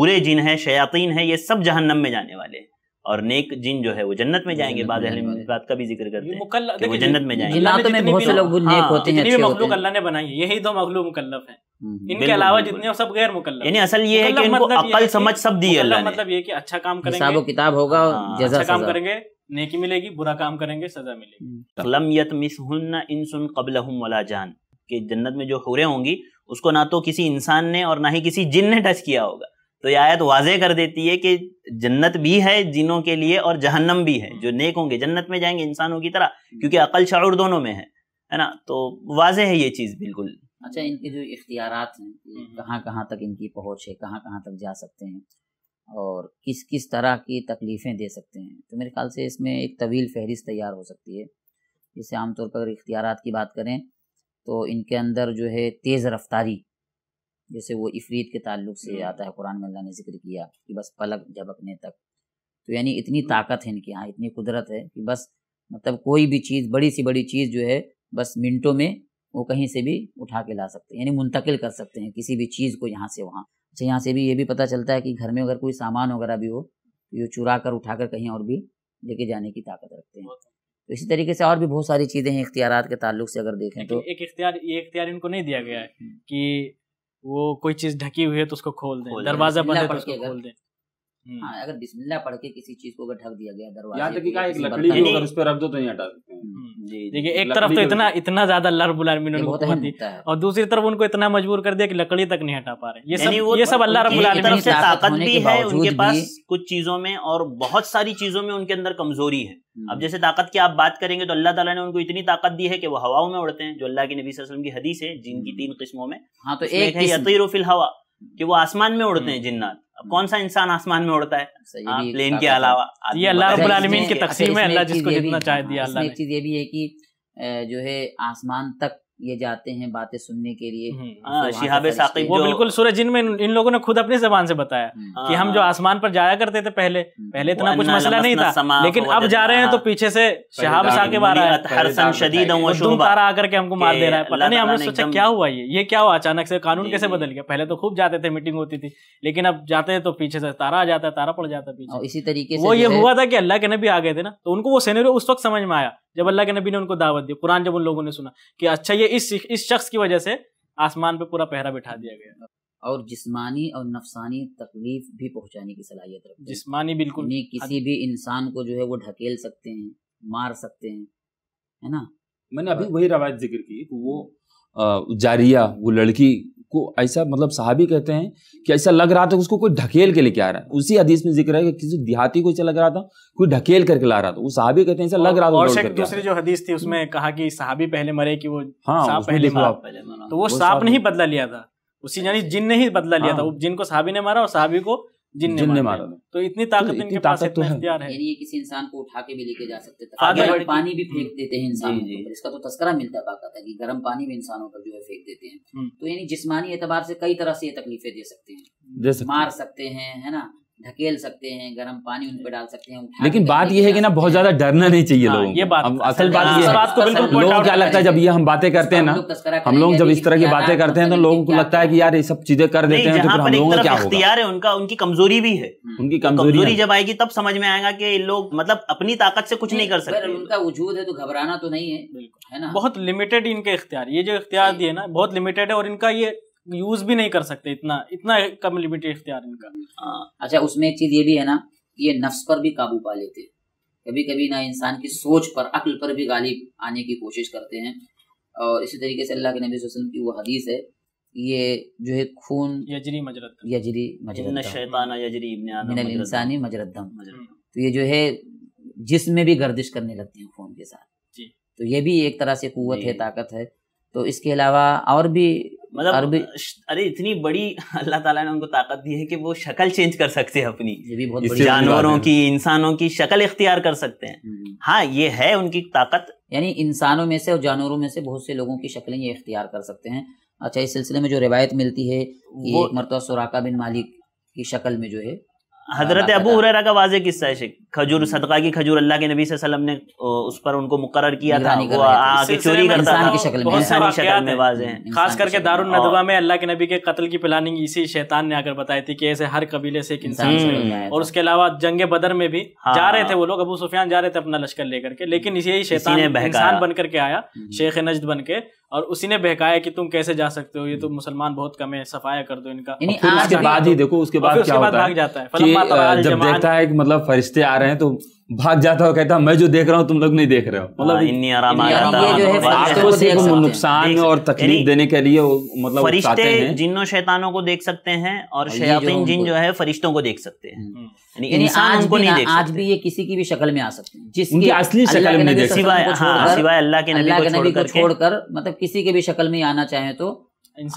C: बुरे जिन हैं शयातीन हैं ये सब जहन्नम में जाने वाले हैं और नेक जिन जो है वो जन्नत में जाएंगे बाद बात का भी जिक्र करते हैं वो जन्नत में जाएंगे हाँ, मखलूक अल्लाह ने बनाई है यही दो मखलूक
D: मुकल्लफ है
A: हम्म, हम्म। इनके अलावा जितने
D: सब गैर मुकल्लफ यानी असल ये है कि इनको मतलब अकल समझ सब दी है अल्लाह मतलब ये कि अच्छा काम करेंगे किताब
A: होगा हाँ, अच्छा काम करेंगे
D: नेकी मिलेगी बुरा काम करेंगे
C: सजा मिलेगी हम्म। लम यतमिसहुन्ना इंसुन कबलहुम वला जान कि जन्नत में जो हूरें होंगी उसको ना तो किसी इंसान ने और ना ही किसी जिन ने टच किया होगा तो यह आयत वाजे कर देती है कि जन्नत भी है जिनों के लिए और जहन्नम भी है जो नेक होंगे जन्नत में जाएंगे इंसानों की तरह क्योंकि अकल शौर दोनों में है है ना तो वाजह है ये चीज़ बिल्कुल
A: अच्छा इनके जो इख्तियार हैं हम्म। कहाँ कहाँ तक इनकी पहुँच है कहाँ कहाँ तक जा सकते हैं और किस किस तरह की तकलीफ़ें दे सकते हैं तो मेरे ख्याल से इसमें एक तवील फहरिस्त तैयार हो सकती है जैसे आमतौर पर अगर इख्तियार की बात करें तो इनके अंदर जो है तेज़ रफ्तारी जैसे वो इफरीत के ताल्लुक से हाँ। आता है कुरान में अल्लाह ने जिक्र किया कि बस पलक झपकने तक तो यानी इतनी ताकत है इनके यहाँ इतनी कुदरत है कि बस मतलब कोई भी चीज़ बड़ी सी बड़ी चीज़ जो है बस मिनटों में वो कहीं से भी उठा के ला सकते हैं यानी मुंतकिल कर सकते हैं किसी भी चीज़ को यहाँ से वहाँ अच्छा यहाँ से भी ये भी पता चलता है कि घर में अगर कोई सामान वगैरह भी हो तो ये चुरा कर उठा कर कहीं और भी लेके जाने की ताकत रखते हैं तो इसी तरीके से और भी बहुत सारी चीज़ें हैं इख्तियार के ताल्लुक से अगर देखें तो
D: एक इख्तियार ये इख्तियार इनको नहीं दिया गया है हम्म। कि वो कोई चीज ढकी हुई है तो उसको खोल दें दरवाजा बंद है तो उसको
A: खोल दें हम्म। हाँ अगर बिस्मिल्लाह पढ़ के किसी चीज को अगर ढक दिया गया दरवाजे यहाँ तक एक लकड़ी भी अगर उस
B: पर रख दो तो नहीं हटा सकते हम्म, हम्म।
D: देखिए एक तरफ तो इतना इतना ज्यादा लर बुलर मिनट बहुत दी और दूसरी तरफ उनको इतना मजबूर कर दिया कि लकड़ी तक नहीं हटा पा रहे ये सब ये सब अल्लाह रब तरफ से ताकत भी है उनके पास
C: कुछ चीजों में और बहुत सारी चीजों में उनके अंदर कमजोरी है अब जैसे ताकत की आप बात करेंगे तो अल्लाह ताला ने उनको इतनी ताकत दी है कि वो हवाओं में उड़ते हैं जो अल्लाह के नबी वसल्लम की हदीस है जिनकी तीन किस्मों में हाँ तो एक है यतीर हवा कि वो आसमान में उड़ते हैं हम्म। जिन्नात अब हम्म। कौन सा इंसान आसमान में उड़ता है अच्छा, आ, प्लेन के अलावा ये अल्लाह रब्बुल आलमीन की तकसीम है अल्लाह जिसको जितना चाहे दिया अल्लाह
A: एक चीज ये भी है कि जो है आसमान तक ये जाते हैं बातें सुनने के लिए हम्म। हाँ, शिहाबे साकी वो बिल्कुल
D: सूरज जिन में इन लोगों ने खुद अपनी जबान से बताया हम्म। कि हाँ, हम जो हाँ। आसमान पर जाया करते थे पहले हम्म। पहले इतना कुछ मसला नहीं था लेकिन अब जा रहे हैं तो पीछे से शिहाब साकिब आ रहा है आकर के हमको मार दे रहा है पता नहीं हमने सोचा क्या हुआ ये ये क्या हुआ अचानक से कानून कैसे बदल गया पहले तो खूब जाते थे मीटिंग होती थी लेकिन अब जाते हैं तो पीछे से तारा आ जाता
A: है तारा पड़ जाता है पीछे इसी तरीके से वो ये हुआ था
D: कि अल्लाह के नबी आ गए थे ना तो उनको वो सीनेरियो उस वक्त समझ में आया जब अल्लाह के नबी ने उनको दावत दी कुरान जब उन लोगों ने सुना कि अच्छा ये इस इस शख्स की वजह से आसमान पे पूरा पहरा बिठा दिया गया
A: और जिस्मानी और नफसानी तकलीफ भी पहुंचाने की सलाहियत रखते जिस्मानी बिल्कुल नहीं हाँ किसी भी इंसान को जो है वो ढकेल सकते हैं मार सकते हैं है ना
B: मैंने अभी वही रवायत जिक्र की वो जारिया वो लड़की को ऐसा मतलब साहबी कहते हैं कि ऐसा लग रहा था उसको कोई ढकेल के लेके आ रहा है उसी हदीस में जिक्र है कि किसी देहाती को ऐसा लग रहा था कोई ढकेल करके ला रहा था वो साहबी कहते हैं ऐसा लग रहा था और दूसरी
D: जो हदीस थी उसमें कहा कि साहबी पहले मरे कि वो हाँ, पहले तो वो सांप ने ही बदला लिया था उसी यानी जिन ने ही बदला लिया था हाँ। जिनको साहबी ने मारा और साहबी को जिन ने, ने मारा तो इतनी ताकत तो इनके पास तो है यानी
A: ये किसी इंसान को उठा के भी लेके जा सकते थे पानी भी फेंक देते हैं इंसान इसका तो तस्करा मिलता पाता था कि गर्म पानी भी इंसानों पर जो है फेंक देते हैं हम्म। तो यानी जिसमानी एतबार से कई तरह से ये तकलीफें दे सकते हैं मार सकते हैं है ना ढकेल सकते हैं गर्म पानी उन पर डाल सकते हैं
B: लेकिन बात यह है कि ना बहुत ज्यादा डरना नहीं चाहिए हाँ, लोगों ये बात असल बात ये बात को बिल्कुल लोगों क्या लगता है जब ये हम बातें करते हैं ना हम लोग जब इस तरह की बातें करते हैं तो लोगों को लगता है कि यार ये सब चीजें कर देते हैं तो फिर हम लोगों का क्या है
C: उनका उनकी कमजोरी भी है हम्म। उनकी कमजोरी जब आएगी तब समझ में आएगा की लोग मतलब अपनी ताकत से कुछ नहीं कर सकते उनका
A: वजूद है तो घबराना तो नहीं है है ना बहुत
C: लिमिटेड इनके इख्तियार ये जो इख्तियार दिए ना बहुत लिमिटेड है और
D: इनका ये यूज भी नहीं कर सकते इतना इतना कम लिमिटेड इख्तियार इनका आ,
A: हाँ, अच्छा उसमें एक चीज ये भी है ना ये नफ्स पर भी काबू पा लेते कभी कभी ना इंसान की सोच पर अक्ल पर भी गालिब आने की कोशिश करते हैं और इसी तरीके से अल्लाह के नबी वसल्लम की वो हदीस है ये जो है खून यजरी मजरत यजरी
C: मजरत इंसानी
A: मजरदम तो ये जो है जिसम में भी गर्दिश करने लगती है खून के साथ तो ये भी एक तरह से कुत है ताकत है तो इसके अलावा और भी
C: मतलब अरबी अरे इतनी बड़ी अल्लाह ताला ने उनको ताकत दी है कि वो शक्ल चेंज कर सकते हैं अपनी
A: ये भी बहुत जानवरों की
C: इंसानों की शक्ल इख्तियार कर सकते हैं हम्म।
A: हाँ ये है उनकी ताकत यानी इंसानों में से और जानवरों में से बहुत से लोगों की शक्लें ये इख्तियार कर सकते हैं अच्छा इस सिलसिले में जो रिवायत मिलती है वो मरतबा सुराका बिन मालिक की शक्ल में जो है हजरत अबू
C: हुररा का वाज किस्सा है खजूर हम्म। सदका की खजूर अल्लाह के नबी वसल्लम ने उस पर उनको मुकर किया था वो आके चोरी करता था की शक्ल में इंसानी शक्ल में वाजे हैं खास
D: करके दारुल नदवा में अल्लाह के नबी के कत्ल की प्लानिंग इसी शैतान ने आकर बताई थी कि ऐसे हर कबीले से एक इंसान और तो। उसके अलावा जंग बदर में भी हाँ। जा रहे थे वो लोग अबू सुफियान जा रहे थे अपना लश्कर लेकर के लेकिन यही शैतान इंसान बनकर के आया हम्म। शेख नजद बन के और उसी ने बहकाया कि तुम कैसे जा सकते हो ये तो हम्म। मुसलमान बहुत कम है सफाया कर दो इनका उसके बाद ही
B: देखो उसके बाद क्या होता है जब देखता है मतलब फरिश्ते आ रहे हैं तो भाग जाता हो कहता मैं जो देख रहा हूँ तुम लोग नहीं देख रहे हो मतलब इन्नी आराम आपको सिर्फ नुकसान और तकलीफ देने के लिए मतलब फरिश्ते
C: जिन्नों शैतानों को देख सकते हैं और शयातीन जिन जो है फरिश्तों को देख सकते हैं यानी आज भी नहीं देख आज
A: भी ये किसी की भी शक्ल में आ सकते हैं जिसकी असली शक्ल में देख सिवाय अल्लाह के नबी को छोड़कर मतलब किसी के भी शक्ल में आना चाहे तो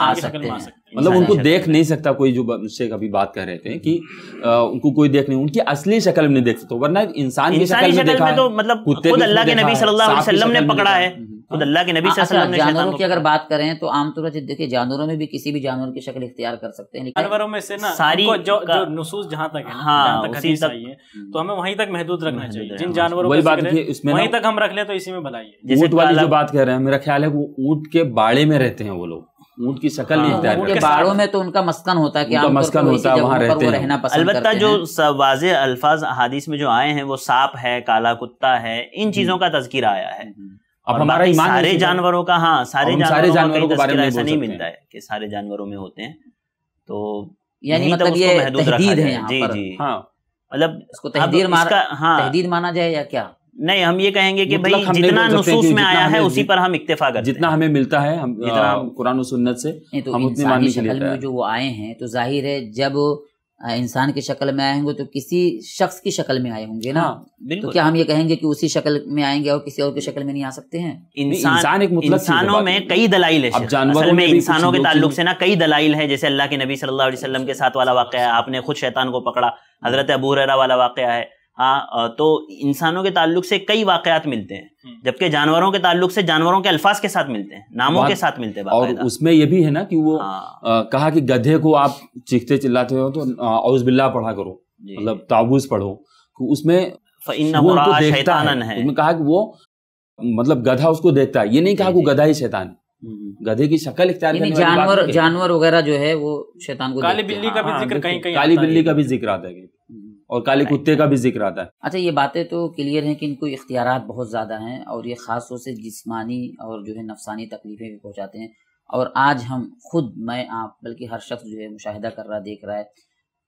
A: आ सकते हैं मतलब उनको
B: देख नहीं सकता कोई जो मुझसे कभी बात कर रहे थे कि आ, हम्म। उनको कोई देख नहीं उनकी असली शक्ल में देख सकते वरना इंसान की शक्ल में देखा तो मतलब खुद हाँ। अल्लाह के नबी सल्लल्लाहु अलैहि वसल्लम ने पकड़ा है खुद अल्लाह के नबी सल्लल्लाहु अलैहि वसल्लम ने जानवरों की
A: अगर बात करें तो आमतौर पर देखिए जानवरों में भी किसी भी जानवर की शक्ल इख्तियार कर सकते हैं जानवरों
D: में से ना सारी जो जो
A: नसूस जहां तक
D: है हाँ उसी तक तो हमें वहीं तक महदूद रखना चाहिए जिन जानवरों वही बात उसमें वहीं तक हम रख ले तो
A: इसी में भलाई है वाली जो
B: बात कर रहे हैं मेरा ख्याल है वो ऊँट के बाड़े में रहते हैं वो लोग ऊंट की शक्ल नहीं इख्तियार हाँ, के बाड़ों में
A: तो उनका मस्कन होता है मस्कन होता है वहाँ रहते हैं अलबत् जो
C: वाज अल्फाज अहादीस में जो आए हैं वो सांप है काला कुत्ता है इन चीज़ों का तस्करा आया है हम्म। अब हमारा ईमान सारे जानवरों का हाँ सारे सारे जानवरों के बारे में ऐसा नहीं मिलता है कि सारे जानवरों में होते हैं तो यानी तो मतलब ये तहदीद है जी जी हाँ
B: मतलब इसको तहदीर मार, हाँ
A: माना जाए या क्या
B: नहीं हम ये कहेंगे कि मतलब भाई जितना नसूस में आया है उसी पर हम इक्तफा करते जितना हमें मिलता है हम जितना तो कुरान सुन्नत से तो हम उतनी मानने के लिए जो
A: वो आए हैं तो जाहिर है जब इंसान की शक्ल में आए होंगे तो किसी शख्स की शक्ल में आए होंगे ना हाँ, तो क्या हम ये कहेंगे कि उसी शक्ल में आएंगे और किसी और की शक्ल में नहीं आ सकते हैं इंसान, इंसान एक इंसानों में कई दलाइल है असल में इंसानों के ताल्लुक
C: से ना कई दलाइल है जैसे अल्लाह के नबी सल्लल्लाहु अलैहि वसल्लम के साथ वाला वाक़ है आपने खुद शैतान को पकड़ा हजरत अबू वाला वाक़ है हाँ तो इंसानों के ताल्लुक से कई वाकयात मिलते हैं हम्म। जबकि जानवरों के ताल्लुक से जानवरों के अल्फाज के साथ मिलते हैं
B: नामों के साथ मिलते हैं और उसमें यह भी है ना कि वो आ, हाँ। कहा कि गधे को आप चीखते चिल्लाते हो तो औज बिल्ला पढ़ा करो मतलब ताबूज पढ़ो उसमें शैतानन है उसमें कहा कि वो मतलब गधा उसको देखता है ये नहीं कहा कि गधा ही शैतान हम्म, हम्म। गधे की शक्ल इख्तियार करने जानवर जानवर
A: वगैरह जो है वो शैतान को काली बिल्ली का भी हाँ, जिक्र कहीं कहीं काली बिल्ली का
B: भी जिक्र आता है और काले कुत्ते का भी जिक्र आता है
A: अच्छा ये बातें तो क्लियर हैं कि इनको इख्तियार बहुत ज़्यादा हैं और ये ख़ास तौर से जिसमानी और जो है नफसानी तकलीफ़ें भी पहुँचाते हैं और आज हम खुद मैं आप बल्कि हर शख्स जो है मुशाहिदा कर रहा देख रहा है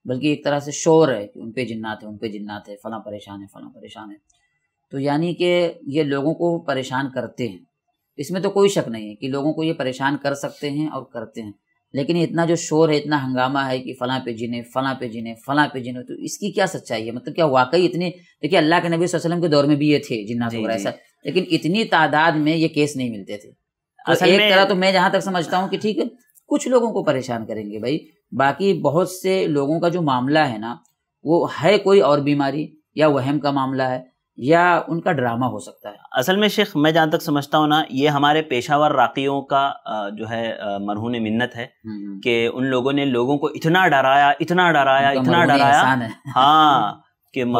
A: बल्कि एक तरह से शोर है कि उन पे जिन्नात है उन पे जिन्नात है फला परेशान है फला परेशान है तो यानी कि ये लोगों को परेशान करते हैं इसमें तो कोई शक नहीं है कि लोगों को ये परेशान कर सकते हैं और करते हैं लेकिन इतना जो शोर है इतना हंगामा है कि फ़लाँ पे जीने फ़लाँ पे जीने फ़लाँ पे जीने तो इसकी क्या सच्चाई है मतलब क्या वाकई इतने देखिए अल्लाह के नबी वसल्लम के दौर में भी ये थे जिन्ना वगैरह ऐसा लेकिन इतनी तादाद में ये केस नहीं मिलते थे तो एक तरह तो मैं जहाँ तक समझता हूँ कि ठीक है कुछ लोगों को परेशान करेंगे भाई बाकी बहुत से लोगों का जो मामला है ना वो है कोई और बीमारी या वहम का मामला है या उनका ड्रामा हो सकता है
C: असल में शेख मैं जहाँ तक समझता हूँ ना ये हमारे पेशावर राकियों का जो है मरहून मिन्नत है हम्म, हम्म। कि उन लोगों ने लोगों को इतना डराया इतना डराया इतना डराया हाँ कि तो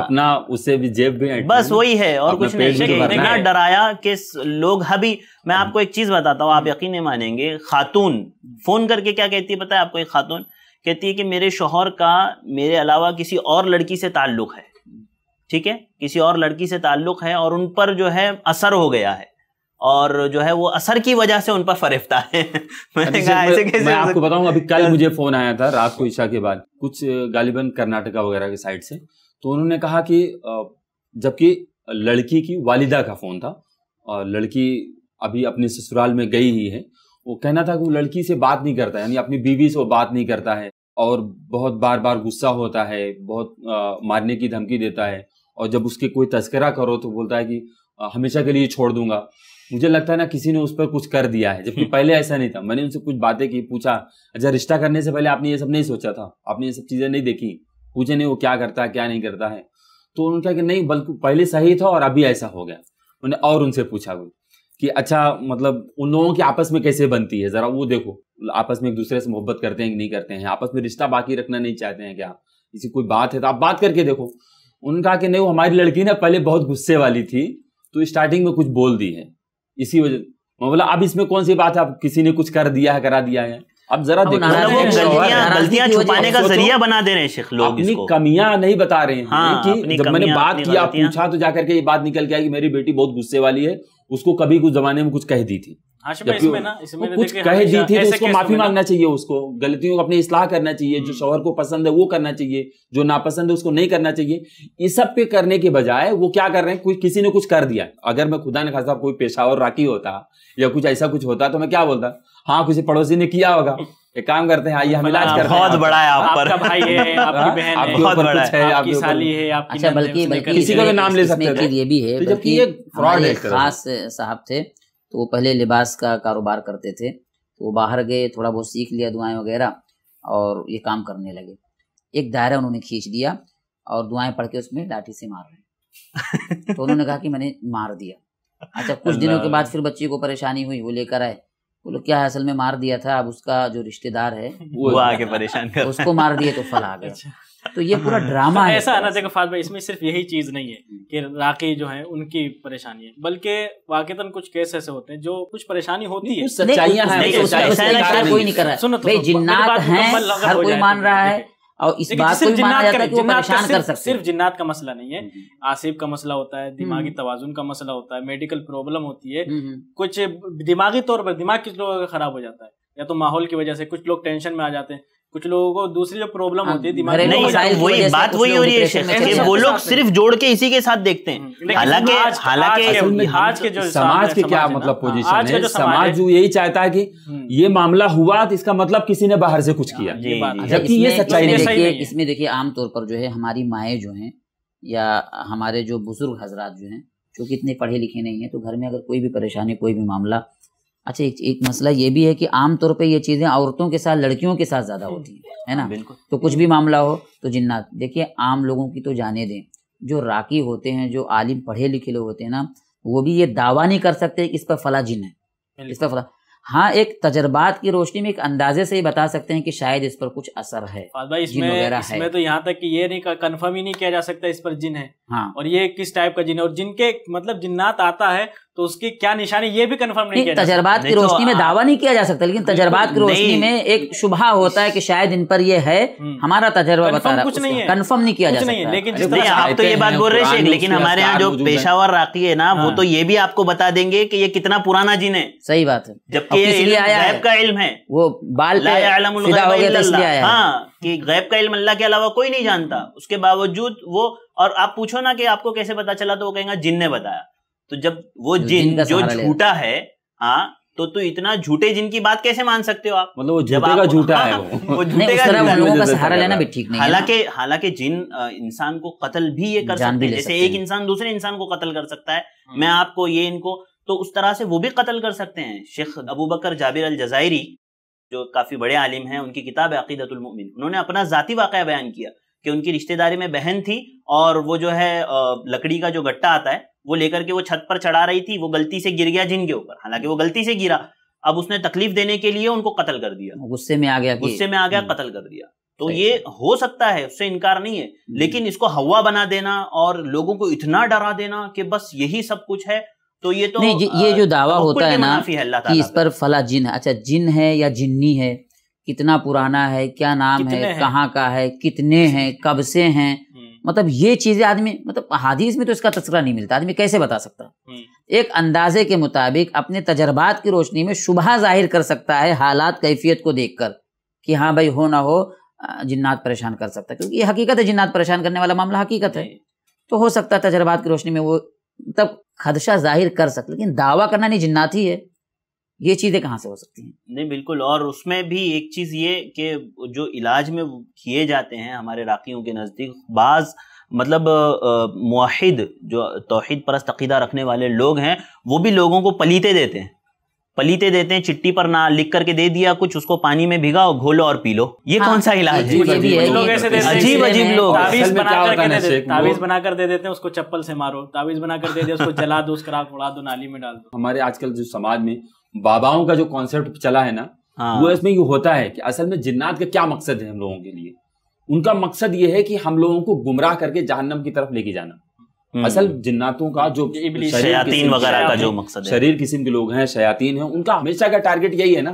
B: अपना हाँ। उससे भी जेब
C: बस वही है और कुछ नहीं इतना डराया कि लोग हभी मैं हम्म। आपको एक चीज बताता हूँ आप यकीन मानेंगे खातून फोन करके क्या कहती है पता है आपको एक खातून कहती है कि मेरे शोहर का मेरे अलावा किसी और लड़की से ताल्लुक़ है ठीक है किसी और लड़की से ताल्लुक़ है और उन पर जो है असर हो गया है और जो है वो असर की वजह से उन पर फरेफ्ता है
B: मैंने कहा ऐसे कैसे मैं आपको बताऊं अभी कल मुझे फ़ोन आया था रात को ईशा के बाद कुछ गालिबन कर्नाटका वगैरह के साइड से तो उन्होंने कहा कि जबकि लड़की की वालिदा का फ़ोन था और लड़की अभी अपने ससुराल में गई ही है वो कहना था कि वो लड़की से बात नहीं करता है यानी अपनी बीवी से वो बात नहीं करता है और बहुत बार बार गुस्सा होता है बहुत आ, मारने की धमकी देता है और जब उसके कोई तस्करा करो तो बोलता है कि आ, हमेशा के लिए छोड़ दूंगा मुझे लगता है ना किसी ने उस पर कुछ कर दिया है जबकि पहले ऐसा नहीं था मैंने उनसे कुछ बातें की पूछा अच्छा रिश्ता करने से पहले आपने ये सब नहीं सोचा था आपने ये सब चीज़ें नहीं देखी पूछे नहीं वो क्या करता है क्या नहीं करता है तो उन्होंने कहा कि नहीं बल्कि पहले सही था और अभी ऐसा हो गया उन्हें और उनसे पूछा कुछ कि अच्छा मतलब उन लोगों की आपस में कैसे बनती है ज़रा वो देखो आपस में एक दूसरे से मोहब्बत करते हैं कि नहीं करते हैं आपस में रिश्ता बाकी रखना नहीं चाहते हैं क्या इसी कोई बात है तो आप बात करके देखो उन्होंने कहा कि नहीं वो हमारी लड़की ना पहले बहुत गुस्से वाली थी तो स्टार्टिंग में कुछ बोल दी है इसी वजह मैं बोला अब इसमें कौन सी बात है अब किसी ने कुछ कर दिया है करा दिया है अब जरा मतलब गलतियां छुपाने का जरिया बना दे रहे हैं शेख लोग अपनी कमियां नहीं बता रहे हैं हाँ, कि जब मैंने बात किया पूछा तो जाकर के ये बात निकल के आई कि मेरी बेटी बहुत गुस्से वाली है उसको कभी कुछ जमाने में कुछ कह दी थी हाँ, इसमें ना, इसमें कुछ कह दी थी तो उसको माफी मांगना चाहिए उसको गलतियों को अपने इसलाह करना चाहिए जो हम्म। शोहर को पसंद है वो करना चाहिए जो नापसंद है उसको नहीं करना चाहिए इस सब पे करने के बजाय वो क्या कर रहे हैं किसी ने कुछ कर दिया अगर मैं खुदा ने खासा कोई पेशावर राकी होता या कुछ ऐसा कुछ होता तो मैं क्या बोलता हाँ किसी पड़ोसी ने किया होगा एक काम करते हैं आइए हम इलाज करते हैं बहुत बड़ा है आप पर आपका भाई है आपकी बहन है बहुत बड़ा है आपकी साली है आपकी अच्छा बल्कि बल्कि किसी का भी नाम ले सकते हैं ये भी
A: है तो बल्कि ये फ्रॉड है खास साहब थे तो वो पहले लिबास का कारोबार करते थे तो वो बाहर गए थोड़ा बहुत सीख लिया दुआएं वगैरह और ये काम करने लगे एक दायरा उन्होंने खींच दिया और दुआएं पढ़ के उसमें लाठी से मार रहे तो उन्होंने कहा कि मैंने मार दिया अच्छा कुछ दिनों के बाद फिर बच्ची को परेशानी हुई वो लेकर आए बोलो क्या असल में मार दिया था अब उसका जो रिश्तेदार है वो, आके
C: परेशान
D: कर उसको मार दिए
A: तो फल आ गया अच्छा। तो ये पूरा हाँ। ड्रामा तो है
D: ऐसा आना चाहिए भाई इसमें सिर्फ यही चीज नहीं है हम्म। कि राखी जो है उनकी परेशानी है बल्कि वाकतन कुछ केस ऐसे होते हैं जो कुछ परेशानी होती है सच्चाइयां हैं कोई नहीं कर रहा है तो जिन्नात हैं हर कोई मान तो रहा है
A: और इस बात को भी माना जाता है कि वो परेशान कर सकते सिर्फ
D: जिन्नात का मसला नहीं है हम्म। आसिफ का मसला होता है दिमागी हम्म। तोजुन का मसला होता है मेडिकल प्रॉब्लम होती है हम्म, कुछ दिमागी तौर पर दिमाग किस लोगों का खराब हो जाता है या तो माहौल की वजह से कुछ लोग टेंशन में आ जाते हैं कुछ लोगों को दूसरी जो प्रॉब्लम हाँ, होती है
C: दिमाग नहीं वही बात वही हो रही है वो लोग सिर्फ जोड़ के इसी के साथ देखते हैं हालांकि हालांकि आज के जो समाज के क्या
B: मतलब पोजीशन हाँ, है समाज जो यही चाहता है कि हम्म। ये मामला हुआ तो इसका मतलब किसी ने बाहर से कुछ हाँ, किया जबकि ये सच्चाई देखिए
A: इसमें देखिए आमतौर पर जो है हमारी माए जो है या हमारे जो बुजुर्ग हजरात जो हैं क्योंकि इतने पढ़े लिखे नहीं है तो घर में अगर कोई भी परेशानी कोई भी मामला अच्छा एक एक मसला ये भी है कि आमतौर पे ये चीज़ें औरतों के साथ लड़कियों के साथ ज़्यादा हम्म। होती हैं है ना बिल्कुल तो कुछ भी मामला हो तो जिन्नात देखिए आम लोगों की तो जाने दें जो राकी होते हैं जो आलिम पढ़े लिखे लोग होते हैं ना वो भी ये दावा नहीं कर सकते कि इस पर फला जिन है इस पर फला हाँ एक तजर्बात की रोशनी में एक अंदाजे से ही बता सकते हैं कि शायद इस पर कुछ असर है इसमें इसमें
D: तो यहाँ तक कि ये नहीं कंफर्म ही नहीं किया जा सकता इस पर जिन है हाँ और ये किस टाइप का जिन है और जिनके मतलब जिन्नात आता है तो उसकी क्या निशानी ये भी कंफर्म नहीं, किया तजर्बात तो की रोशनी में दावा
A: नहीं किया जा सकता लेकिन तजर्बात की रोशनी में एक शुभा होता है कि शायद इन पर ये है हम्म। हमारा तजर्बा बता रहा कुछ नहीं है कन्फर्म नहीं किया जा सकता
D: लेकिन आप तो ये बात बोल रहे हैं लेकिन हमारे यहाँ जो
A: पेशावर
C: राखी है ना वो हाँ। तो ये भी आपको बता देंगे की ये कितना पुराना जिन है सही बात है जबकि का इल्म है
A: वो बाल तो हाँ,
C: कि गैब का इल्म अल्लाह के अलावा कोई नहीं जानता उसके बावजूद वो और आप पूछो ना कि आपको कैसे पता चला तो वो कहेंगे जिन ने बताया तो जब वो जिन, जो झूठा है हाँ तो तू तो इतना झूठे जिन की बात कैसे मान सकते हो आप मतलब वो झूठे का झूठा है हाँ,
A: वो, झूठे का लोगों का सहारा लेना भी ठीक नहीं हालांकि
C: हालांकि जिन इंसान को कत्ल भी ये कर सकते हैं जैसे एक इंसान दूसरे इंसान को कत्ल कर सकता है हम्म। मैं आपको ये इनको तो उस तरह से वो भी कत्ल कर सकते हैं शेख अबू बकर जाबिर अल जजायरी जो काफी बड़े आलिम हैं उनकी किताब है अकीदतुलमिन उन्होंने अपना जाति वाक़ बयान किया कि उनकी रिश्तेदारी में बहन थी और वो जो है लकड़ी का जो गट्टा आता है वो लेकर के वो छत पर चढ़ा रही थी वो गलती से गिर गया जिनके ऊपर हालांकि वो गलती से गिरा अब उसने तकलीफ देने के लिए उनको कत्ल कर दिया
A: गुस्से में आ गया गुस्से में
C: आ गया हम्म। कत्ल कर दिया तो ये हो सकता है उससे इनकार नहीं है हम्म। लेकिन इसको हवा बना देना और लोगों को इतना डरा देना कि बस यही सब कुछ है तो ये तो नहीं ये जो दावा तो होता है ना है कि इस पर
A: फला जिन है अच्छा जिन है या जिन्नी है कितना पुराना है क्या नाम है, है कहाँ का है कितने हैं हम्म। कब से हैं मतलब ये चीजें आदमी मतलब हादीस में तो इसका तस्करा नहीं मिलता आदमी कैसे बता सकता हम्म। एक अंदाजे के मुताबिक अपने तजर्बात की रोशनी में शुबह जाहिर कर सकता है हालात कैफियत को देख कर कि हाँ भाई हो ना हो जिन्नात परेशान कर सकता है क्योंकि ये हकीकत है जिन्नात परेशान करने वाला मामला हकीकत है तो हो सकता है तजर्बात की रोशनी में वो तब खदशा जाहिर कर सकता लेकिन दावा करना नहीं जिन्नात ही है ये चीज़ें कहाँ से हो सकती
C: हैं नहीं बिल्कुल और उसमें भी एक चीज़ ये कि जो इलाज में किए जाते हैं हमारे राखियों के नज़दीक बाज़ मतलब मुहिद जो तोहद परस्त अकीदा रखने वाले लोग हैं वो भी लोगों को पलीते देते हैं पलीते देते हैं चिट्टी पर ना लिख करके दे दिया कुछ उसको पानी में भिगाओ घोलो और पी लो ये हाँ, कौन सा इलाज है अजीब अजीब लोग तावीज
D: बना कर दे देते हैं उसको चप्पल से मारो ताबीज
B: बना कर दे दे उसको जला दो उसका उड़ा दो नाली में डाल दो हमारे आजकल जो समाज में बाबाओं का जो कॉन्सेप्ट चला है ना हाँ। वो इसमें ये होता है कि असल में जिन्नात का क्या मकसद है हम लोगों के लिए उनका मकसद ये है कि हम लोगों को गुमराह करके जहन्नम की तरफ लेके जाना हम्म। असल जिन्नातों का जो शयातीन वगैरह का जो मकसद शरीर किस्म के लोग हैं शयातीन हैं उनका हमेशा का टारगेट यही है ना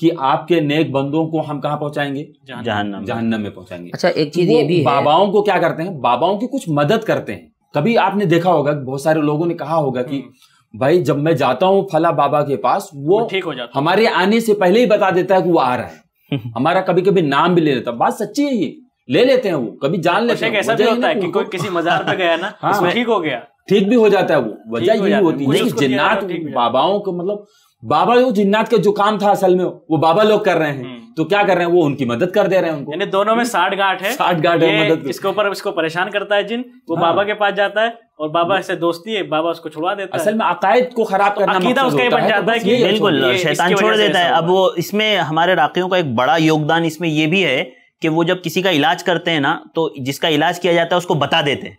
B: कि आपके नेक बंदों को हम कहाँ पहुंचाएंगे जहन्नम जहन्नम में पहुंचाएंगे अच्छा एक चीज ये भी बाबाओं को क्या करते हैं बाबाओं की कुछ मदद करते हैं कभी आपने देखा होगा बहुत सारे लोगों ने कहा होगा कि हम्म। भाई जब मैं जाता हूँ फला बाबा के पास वो ठीक हो जाता हमारे आने से पहले ही बता देता है कि वो आ रहा है हमारा कभी कभी नाम भी ले लेता बात सच्ची है ये ले लेते हैं वो कभी जान लेते हैं ऐसा भी होता है कि कोई किसी मजार पे गया ना हाँ, ठीक हो गया ठीक भी हो जाता है वो वजह यही होती है कि जिन्नात बाबाओं को मतलब बाबा वो जिन्नात का जो काम था असल में वो बाबा लोग कर रहे हैं हम्म। तो क्या कर रहे हैं वो उनकी मदद कर दे रहे हैं उनको यानी दोनों में साठ गांठ
D: है साठ गांठ है मदद इसके ऊपर इसको परेशान करता है जिन वो हाँ। बाबा के पास जाता है और बाबा ऐसे दोस्ती है बाबा उसको छुड़वा देता असल में
B: अकायद को खराब तो करना अकीदा उसका बन जाता तो है कि बिल्कुल शैतान छोड़
D: देता है अब
C: वो इसमें हमारे राखियों का एक बड़ा योगदान इसमें ये भी है कि वो जब किसी का इलाज करते हैं ना तो जिसका इलाज किया जाता है उसको बता देते हैं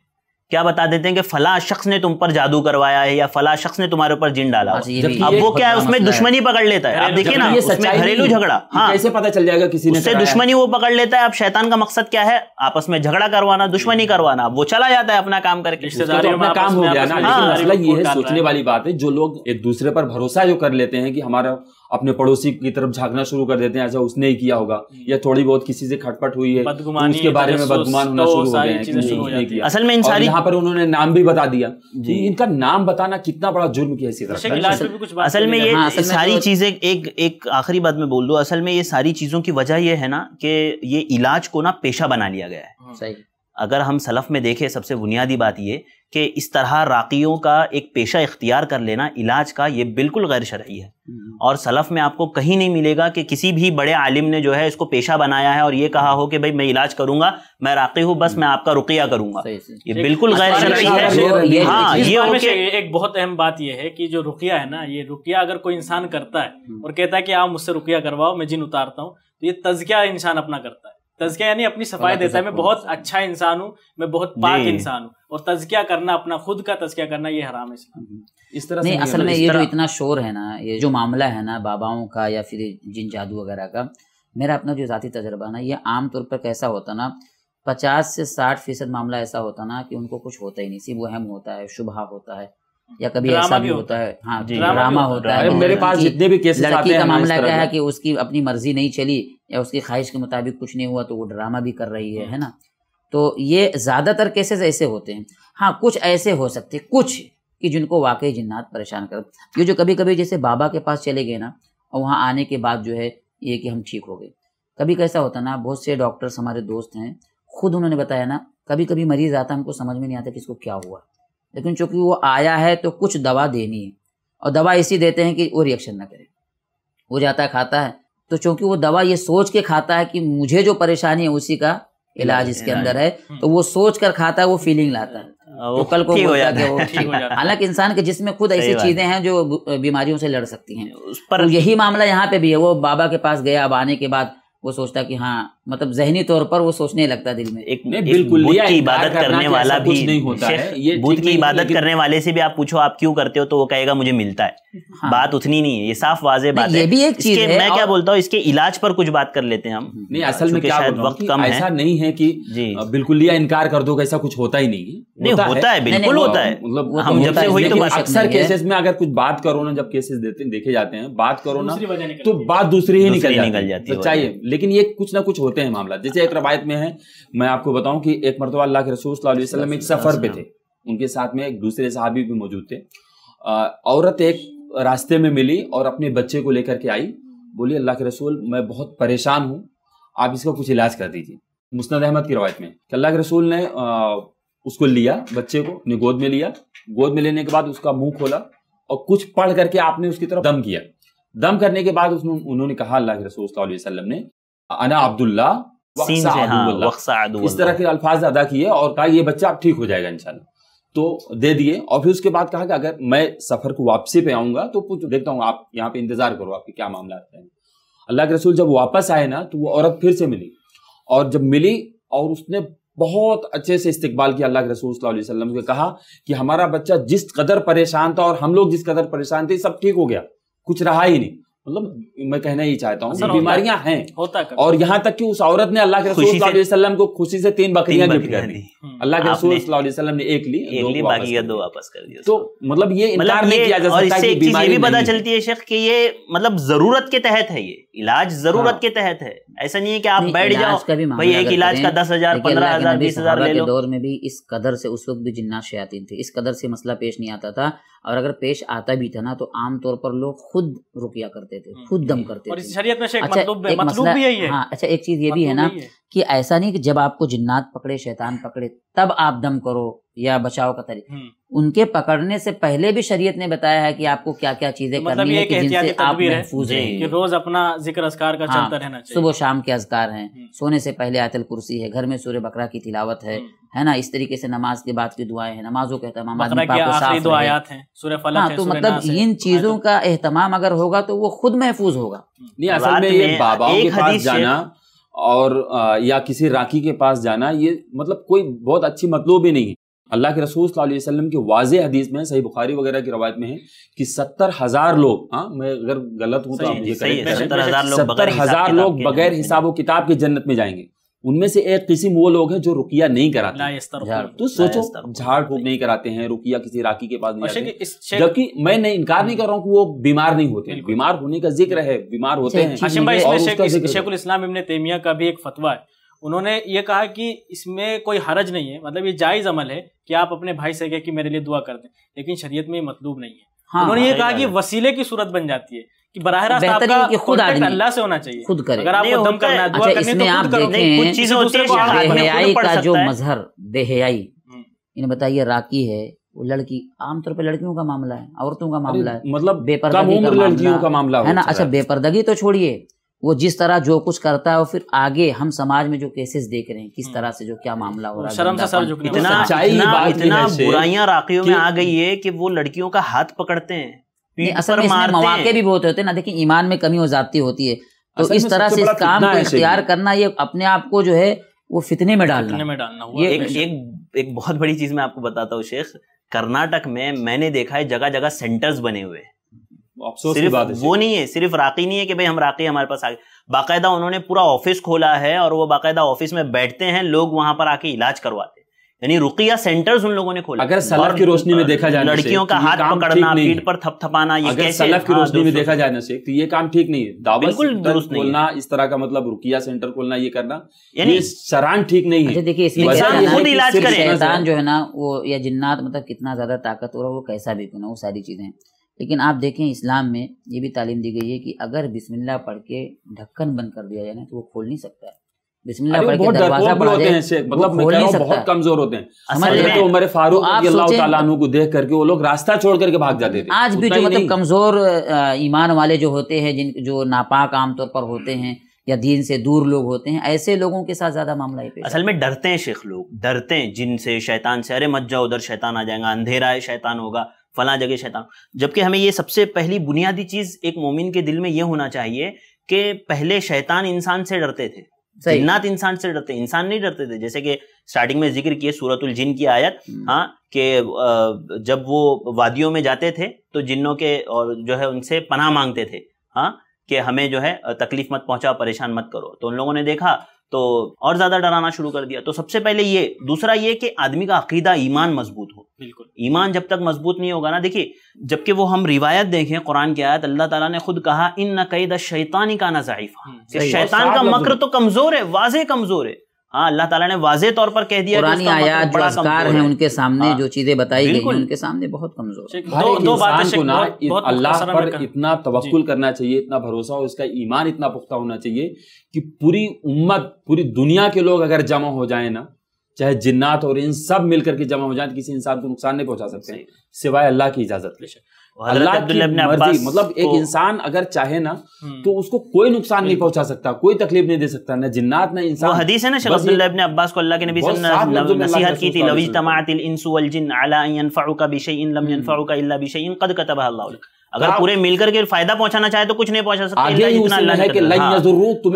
C: क्या बता देते हैं कि फला शख्स ने तुम पर जादू करवाया है या फला शख्स ने तुम्हारे ऊपर जिन डाला हाँ अब वो क्या है उसमें दुश्मनी पकड़ लेता है आप देखिए ना उसमें घरेलू झगड़ा हाँ कैसे पता चल जाएगा किसी ने दुश्मनी वो पकड़ लेता है अब शैतान का मकसद क्या है आपस में झगड़ा करवाना दुश्मनी करवाना वो चला जाता है अपना काम करके तो काम हो गया ना मसला ये है सोचने वाली
B: बात है जो लोग एक दूसरे पर भरोसा जो कर लेते हैं कि हमारा अपने पड़ोसी की तरफ झांकना शुरू कर देते हैं ऐसा उसने ही किया होगा हम्म। या थोड़ी बहुत किसी से खटपट हुई है तो उसके बारे में बदगुमान होना तो शुरू हो गए असल में इंसानी यहाँ पर उन्होंने नाम भी बता दिया कि इनका नाम बताना कितना बड़ा जुर्म किया इसी तरह असल में ये सारी तो- चीजें एक
C: एक आखिरी बात में बोल दो असल में ये सारी चीजों की वजह ये है ना कि ये इलाज को ना पेशा बना लिया गया है हाँ। सही अगर हम सलफ में देखें सबसे बुनियादी बात ये कि इस तरह राकियों का एक पेशा इख्तियार कर लेना इलाज का ये बिल्कुल गैर शरही है हम्म। और सलफ़ में आपको कहीं नहीं मिलेगा कि किसी भी बड़े आलिम ने जो है इसको पेशा बनाया है और ये कहा हो कि भाई मैं इलाज करूंगा मैं राकी हूँ बस हम्म। मैं आपका रुकिया करूंगा ये बिल्कुल गैर अच्छा, शरही अच्छा, है हाँ ये
D: एक बहुत अहम बात यह है कि जो रुकिया है ना ये रुकिया अगर कोई इंसान करता है हम्म। और कहता है कि आप मुझसे रुकिया करवाओ मैं जिन उतारता हूँ तो ये तजकिया इंसान अपना करता है तजकिया यानी अपनी सफाई देता है मैं बहुत अच्छा इंसान हूँ मैं बहुत पाक इंसान हूँ और तजकिया करना अपना खुद का तजकिया करना ये हराम है हम्म। इस तरह नहीं असल में ये जो
A: इतना शोर है ना ये जो मामला है ना बाबाओं का या फिर जिन जादू वगैरह का मेरा अपना जो ज़ाती तजर्बा ना ये आमतौर पर कैसा होता ना पचास से साठ फीसद मामला ऐसा होता ना कि उनको कुछ होता ही नहीं सिर्फ वहम होता है शुभा होता है या कभी ऐसा भी होता है हाँ ड्रामा होता है तो मेरे पास जितने भी केसेस लड़की का मामला क्या है कि उसकी अपनी मर्जी नहीं चली या उसकी ख्वाहिश के मुताबिक कुछ नहीं हुआ तो वो ड्रामा भी कर रही है हाँ। है ना तो ये ज़्यादातर केसेस ऐसे होते हैं हाँ कुछ ऐसे हो सकते कुछ कि जिनको वाकई जिन्नात परेशान कर ये जो कभी कभी जैसे बाबा के पास चले गए ना और वहाँ आने के बाद जो है ये कि हम ठीक हो गए कभी कैसा होता ना बहुत से डॉक्टर्स हमारे दोस्त हैं खुद उन्होंने बताया ना कभी कभी मरीज आता हमको समझ में नहीं आता कि इसको क्या हुआ लेकिन चूंकि वो आया है तो कुछ दवा देनी है और दवा इसी देते हैं कि वो रिएक्शन ना करे वो जाता है खाता है तो चूंकि वो दवा ये सोच के खाता है कि मुझे जो परेशानी है उसी का इलाज इसके अंदर है हम्म। तो वो सोच कर खाता है वो फीलिंग लाता है
C: हाँ, तो कल को हो जाता है
A: हालांकि इंसान के जिसमें खुद ऐसी चीजें हैं जो बीमारियों से लड़ सकती हैं पर तो यही मामला यहाँ पे भी है वो बाबा के पास गया अब आने के बाद वो सोचता कि हाँ मतलब जहनी तौर पर वो सोचने लगता दिल में एक,
C: बिल्कुल बुद्ध की इबादत करने तो वाला भी नहीं होता है ये बुद्ध की इबादत करने वाले से भी आप पूछो आप क्यों करते हो तो वो कहेगा मुझे मिलता है हाँ। बात उतनी नहीं है ये साफ वाजे बात ये भी एक चीज है मैं क्या
B: बोलता हूँ इसके इलाज पर कुछ बात कर लेते हैं हम हम्म। नहीं हाँ, असल में शायद वक्त कम है ऐसा नहीं है कि बिल्कुल लिया इनकार कर दो ऐसा कुछ होता ही नहीं होता है बिल्कुल होता है मतलब तो हम जब से तो अक्सर केसेस में अगर कुछ बात करो ना जब केसेस देते देखे जाते हैं बात करो ना तो बात दूसरी ही निकल जाती है लेकिन ये कुछ ना कुछ होते हैं मामला जैसे एक रवायत में है मैं आपको बताऊं कि एक मरतबा अल्लाह के रसूल वसल्लम एक सफ़र पे थे उनके साथ में एक दूसरे साहबी भी मौजूद थे औरत एक रास्ते में मिली और अपने बच्चे को लेकर के आई बोली अल्लाह के रसूल मैं बहुत परेशान हूँ आप इसका कुछ इलाज कर दीजिए मुस्द अहमद की रवायत में कि अल्लाह के रसूल ने उसको लिया बच्चे को अपने गोद में लिया गोद में लेने के बाद उसका मुंह खोला और कुछ पढ़ करके आपने उसकी तरफ दम किया दम करने के बाद उसने उन्होंने कहा अल्लाह के रसूल वसल्लम ने अना हाँ, अब्दुल्ला इस तरह के अल्फाज अदा किए और कहा ये बच्चा अब ठीक हो जाएगा इंशाल्लाह तो दे दिए और फिर उसके बाद कहा कि अगर मैं सफर को वापसी पे आऊंगा तो पूछ देखता हूँ आप यहाँ पे इंतजार करो आपके क्या मामला हैं अल्लाह के रसूल जब वापस आए ना तो वो औरत फिर से मिली और जब मिली और उसने बहुत अच्छे से इस्तकबाल किया अल्लाह के रसूल वसल्लम के कहा कि हमारा बच्चा जिस कदर परेशान था और हम लोग जिस कदर परेशान थे सब ठीक हो गया कुछ रहा ही नहीं मतलब मैं कहना ही चाहता हूँ बीमारियां हैं होता और यहाँ तक कि उस औरत ने अल्लाह के रसूल वसल्लम को खुशी से तीन बकरियां गिफ्ट कर दी हम्म। अल्लाह के रसूल वसल्लम ने एक ली एक ली बाकी दो वापस कर दिया
C: तो मतलब ये मतलब इनकार नहीं किया जा सकता इससे भी पता चलती है शेख कि ये मतलब जरूरत के तहत है ये इलाज जरूरत हाँ। के तहत है ऐसा नहीं है कि आप बैठ जाओ भाई एक इलाज का दस हजार पंद्रह हजार बीस हजार ले लो दौर
A: में भी इस कदर से उस वक्त भी जिन्ना शयातीन थे इस कदर से मसला पेश नहीं आता था और अगर पेश आता भी था ना तो आमतौर पर लोग खुद रुकिया करते थे हम्म, खुद दम हम्म, करते और थे शरीयत में अच्छा मतलूब, एक मतलूब मसला हाँ अच्छा एक चीज ये भी है ना कि ऐसा नहीं कि जब आपको जिन्नात पकड़े शैतान पकड़े तब आप दम करो या बचाव का तरीका हम्म। उनके पकड़ने से पहले भी शरीयत ने बताया है कि आपको क्या क्या चीजें तो मतलब करनी है कि जिनसे आप महफूज हैं कि
D: रोज अपना जिक्र असकार का हाँ, चलता रहना चाहिए सुबह
A: शाम के असकार हैं हम्म। सोने से पहले आयतल कुर्सी है घर में सूर्य बकरा की तिलावत है हम्म। है ना इस तरीके से नमाज के बाद की दुआएं हैं नमाजों का एहतमाम तो मतलब इन चीजों तो- का एहतमाम अगर होगा तो वो खुद महफूज होगा
B: और या किसी राखी के पास जाना ये मतलब कोई बहुत अच्छी मतलब ही नहीं है अल्लाह के रसूल वसल्लम के वाज हदीस में सही बुखारी वगैरह की रवायत में है कि सत्तर हजार लोग हाँ मैं अगर गलत हूँ तो आप मुझे सत्तर हजार लोग बगैर हिसाब किताब के जन्नत में जाएंगे उनमें से एक किस्म वो लोग हैं जो रुकिया नहीं कराते तो सोचो झाड़ फूक नहीं कराते हैं रुकिया किसी राखी के पास नहीं जबकि मैं नहीं इनकार नहीं कर रहा हूँ वो बीमार नहीं होते बीमार होने का जिक्र है बीमार होते हैं हाशिम भाई
D: शेखुल इस्लाम इमन तेमिया का भी एक फतवा है उन्होंने ये कहा कि इसमें कोई हरज नहीं है मतलब ये जायज़ अमल है कि आप अपने भाई से कह कि मेरे लिए दुआ कर दें लेकिन शरीयत में ये मतलूब नहीं है हाँ, उन्होंने ये कहा कि वसीले की सूरत बन जाती है कि बराह रास्त खुद अल्लाह
A: से होना चाहिए खुद करे अगर आपको दम करना है दुआ अच्छा, करनी तो आप देखें कुछ चीजें का जो मजहर देहयाई हम्म। इन्हें बताइए राकी है वो लड़की आमतौर पर लड़कियों का मामला है औरतों का मामला है मतलब बेपर्दगी का मामला है ना अच्छा बेपर्दगी तो छोड़िए वो जिस तरह जो कुछ करता है वो फिर आगे हम समाज में जो केसेस देख रहे हैं किस हम्म। तरह से जो क्या मामला हो रहा शर्म से सर इतना इतना, इतना बुराइयां
C: राखियों में आ गई है कि वो लड़कियों का हाथ पकड़ते हैं असल में मौके भी
A: बहुत होते हैं ना देखिए ईमान में कमी और जाती होती है तो इस तरह से इस काम को इख्तियार करना ये अपने आप को जो है वो फितने में डालना फितने
C: में डालना हुआ ये एक, एक एक बहुत बड़ी चीज मैं आपको बताता हूँ शेख कर्नाटक में मैंने देखा है जगह जगह सेंटर्स बने हुए हैं अफसोस सिर्फ बात वो नहीं है सिर्फ राकी नहीं है कि भाई हम राकी हमारे पास आ गए बाकायदा उन्होंने पूरा ऑफिस खोला है और वो बाकायदा ऑफिस में बैठते हैं लोग वहां पर आके इलाज करवाते हैं यानी रुकिया सेंटर्स उन लोगों ने खोला अगर सलाफ की रोशनी में देखा जाए लड़कियों का तो हाथ पकड़ना पीठ पर थपथपाना ये अगर सलाफ की हाँ, रोशनी में देखा
B: जाए ना शेख तो ये काम ठीक नहीं है दावा बिल्कुल दुरुस्त नहीं खोलना इस तरह का मतलब रुकिया सेंटर खोलना ये करना यानी शरान ठीक नहीं है अच्छा, देखिए इसमें खुद इलाज करे शैतान जो है
A: ना वो या जिन्नात मतलब कितना ज्यादा ताकतवर है वो कैसा भी क्यों ना वो सारी चीजें लेकिन आप देखें इस्लाम में ये भी तालीम दी गई है कि अगर बिस्मिल्लाह पढ़ के ढक्कन बंद कर दिया जाए ना तो वो खोल नहीं सकता है बिस्मिल्लाह पढ़ के दरवाजा मतलब खोल नहीं सकता बहुत
B: कमजोर होते हैं तो उमर फारूक अल्लाह को देख करके वो लोग रास्ता छोड़ करके भाग जाते थे आज भी जो मतलब
A: कमजोर ईमान वाले जो होते हैं जिन जो नापाक आमतौर पर होते हैं या दीन से दूर लोग होते हैं ऐसे लोगों के साथ ज्यादा मामला है असल
B: में
C: डरते हैं शेख लोग डरते हैं जिनसे शैतान से अरे मत जाओ उधर शैतान आ जाएगा अंधेरा है शैतान होगा फला जगह शैतान जबकि हमें ये सबसे पहली बुनियादी चीज एक मोमिन के दिल में ये होना चाहिए कि पहले शैतान इंसान से डरते थे जिन्नात इंसान से डरते इंसान नहीं डरते थे जैसे कि स्टार्टिंग में जिक्र किए सूरतुल जिन की आयत हम्म। हाँ कि जब वो वादियों में जाते थे तो जिन्नों के और जो है उनसे पनाह मांगते थे हाँ कि हमें जो है तकलीफ मत पहुंचा परेशान मत करो तो उन लोगों ने देखा तो और ज्यादा डराना शुरू कर दिया तो सबसे पहले ये दूसरा ये कि आदमी का अकीदा ईमान मजबूत हो बिल्कुल ईमान जब तक मजबूत नहीं होगा ना देखिए जबकि वो हम रिवायत देखें कुरान की आयत अल्लाह ताला ने खुद कहा इन न कई शैतानी हम्म, का ना ज़ाइफा शैतान का मकर तो कमजोर है वाजे कमजोर है हाँ अल्लाह ताला ने
B: वाजे तौर पर कह दिया पुरानी मतलब आयात जो असकार हैं
A: उनके सामने हाँ। जो चीजें बताई गई उनके सामने बहुत कमजोर दो दो बातें को ना अल्लाह पर
B: इतना तवक्कुल करना चाहिए इतना भरोसा हो इसका ईमान इतना पुख्ता होना चाहिए कि पूरी उम्मत पूरी दुनिया के लोग अगर जमा हो जाए ना चाहे जिन्नात और इन सब मिलकर के जमा हो जाए तो किसी इंसान को नुकसान नहीं पहुंचा सकते सिवाय अल्लाह की इजाजत के अल्लाह मर्जी मतलब एक इंसान अगर चाहे ना हम्म। तो उसको कोई नुकसान नहीं पहुंचा सकता कोई तकलीफ नहीं दे सकता ना जिन्नात ना इंसान हदीस है ना शेख अब्दुल्लाह इब्ने अब्बास को
C: अल्लाह के नबी नसीहत की थी लविज तमातिल इंसु वल जिन अला अन यनफउका बिशैइन लम हम्म। यनफउका इल्ला बिशैइन कद कतबहा अल्लाह लक अगर पूरे मिलकर के फायदा पहुंचाना चाहे तो कुछ नहीं पहुंचा सकते है तो-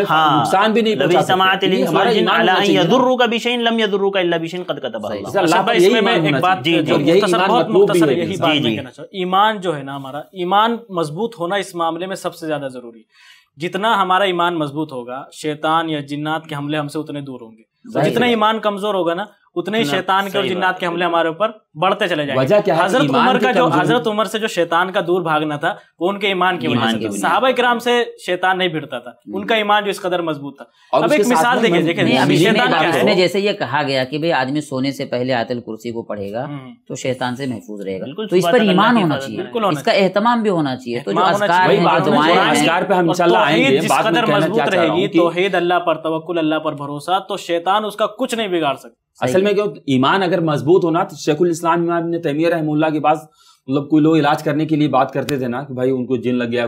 C: हाँ। हाँ। नुकसान भी नहीं पहुंचा
D: ईमान जो है ना हमारा ईमान मजबूत होना इस मामले में सबसे ज्यादा जरूरी जितना हमारा ईमान मजबूत होगा शैतान या जिन्नात के हमले हमसे उतने दूर होंगे जितना ईमान कमजोर होगा ना उतने ही शैतान के और जिन्नात के हमले हमारे ऊपर बढ़ते चले जाएंगे हजरत उमर का जो हजरत उमर से जो शैतान का दूर भागना था वो उनके ईमान की वजह से साहबा इक्राम से शैतान नहीं भिड़ता था हम्म। उनका ईमान जो इस कदर मजबूत था अब एक मिसाल देखिए देखिए शैतान
A: जैसे ये कहा गया कि भाई आदमी सोने से पहले आतल कुर्सी को पढ़ेगा हम्म। तो शैतान से महफूज रहेगा तो इस पर ईमान होना चाहिए इसका एहतमाम भी होना चाहिए तो जो
B: कदर मजबूत रहेगी
D: तोहेद अल्लाह पर तवक्ल अल्लाह पर भरोसा तो शैतान उसका कुछ नहीं
B: बिगाड़ सकता असल में क्यों ईमान अगर मजबूत होना तो शेखुल इस्लाम इमाम ने तैमिया रहमुल्ला के पास मतलब कोई लोग इलाज करने के लिए बात करते थे ना कि भाई उनको जिन लग गया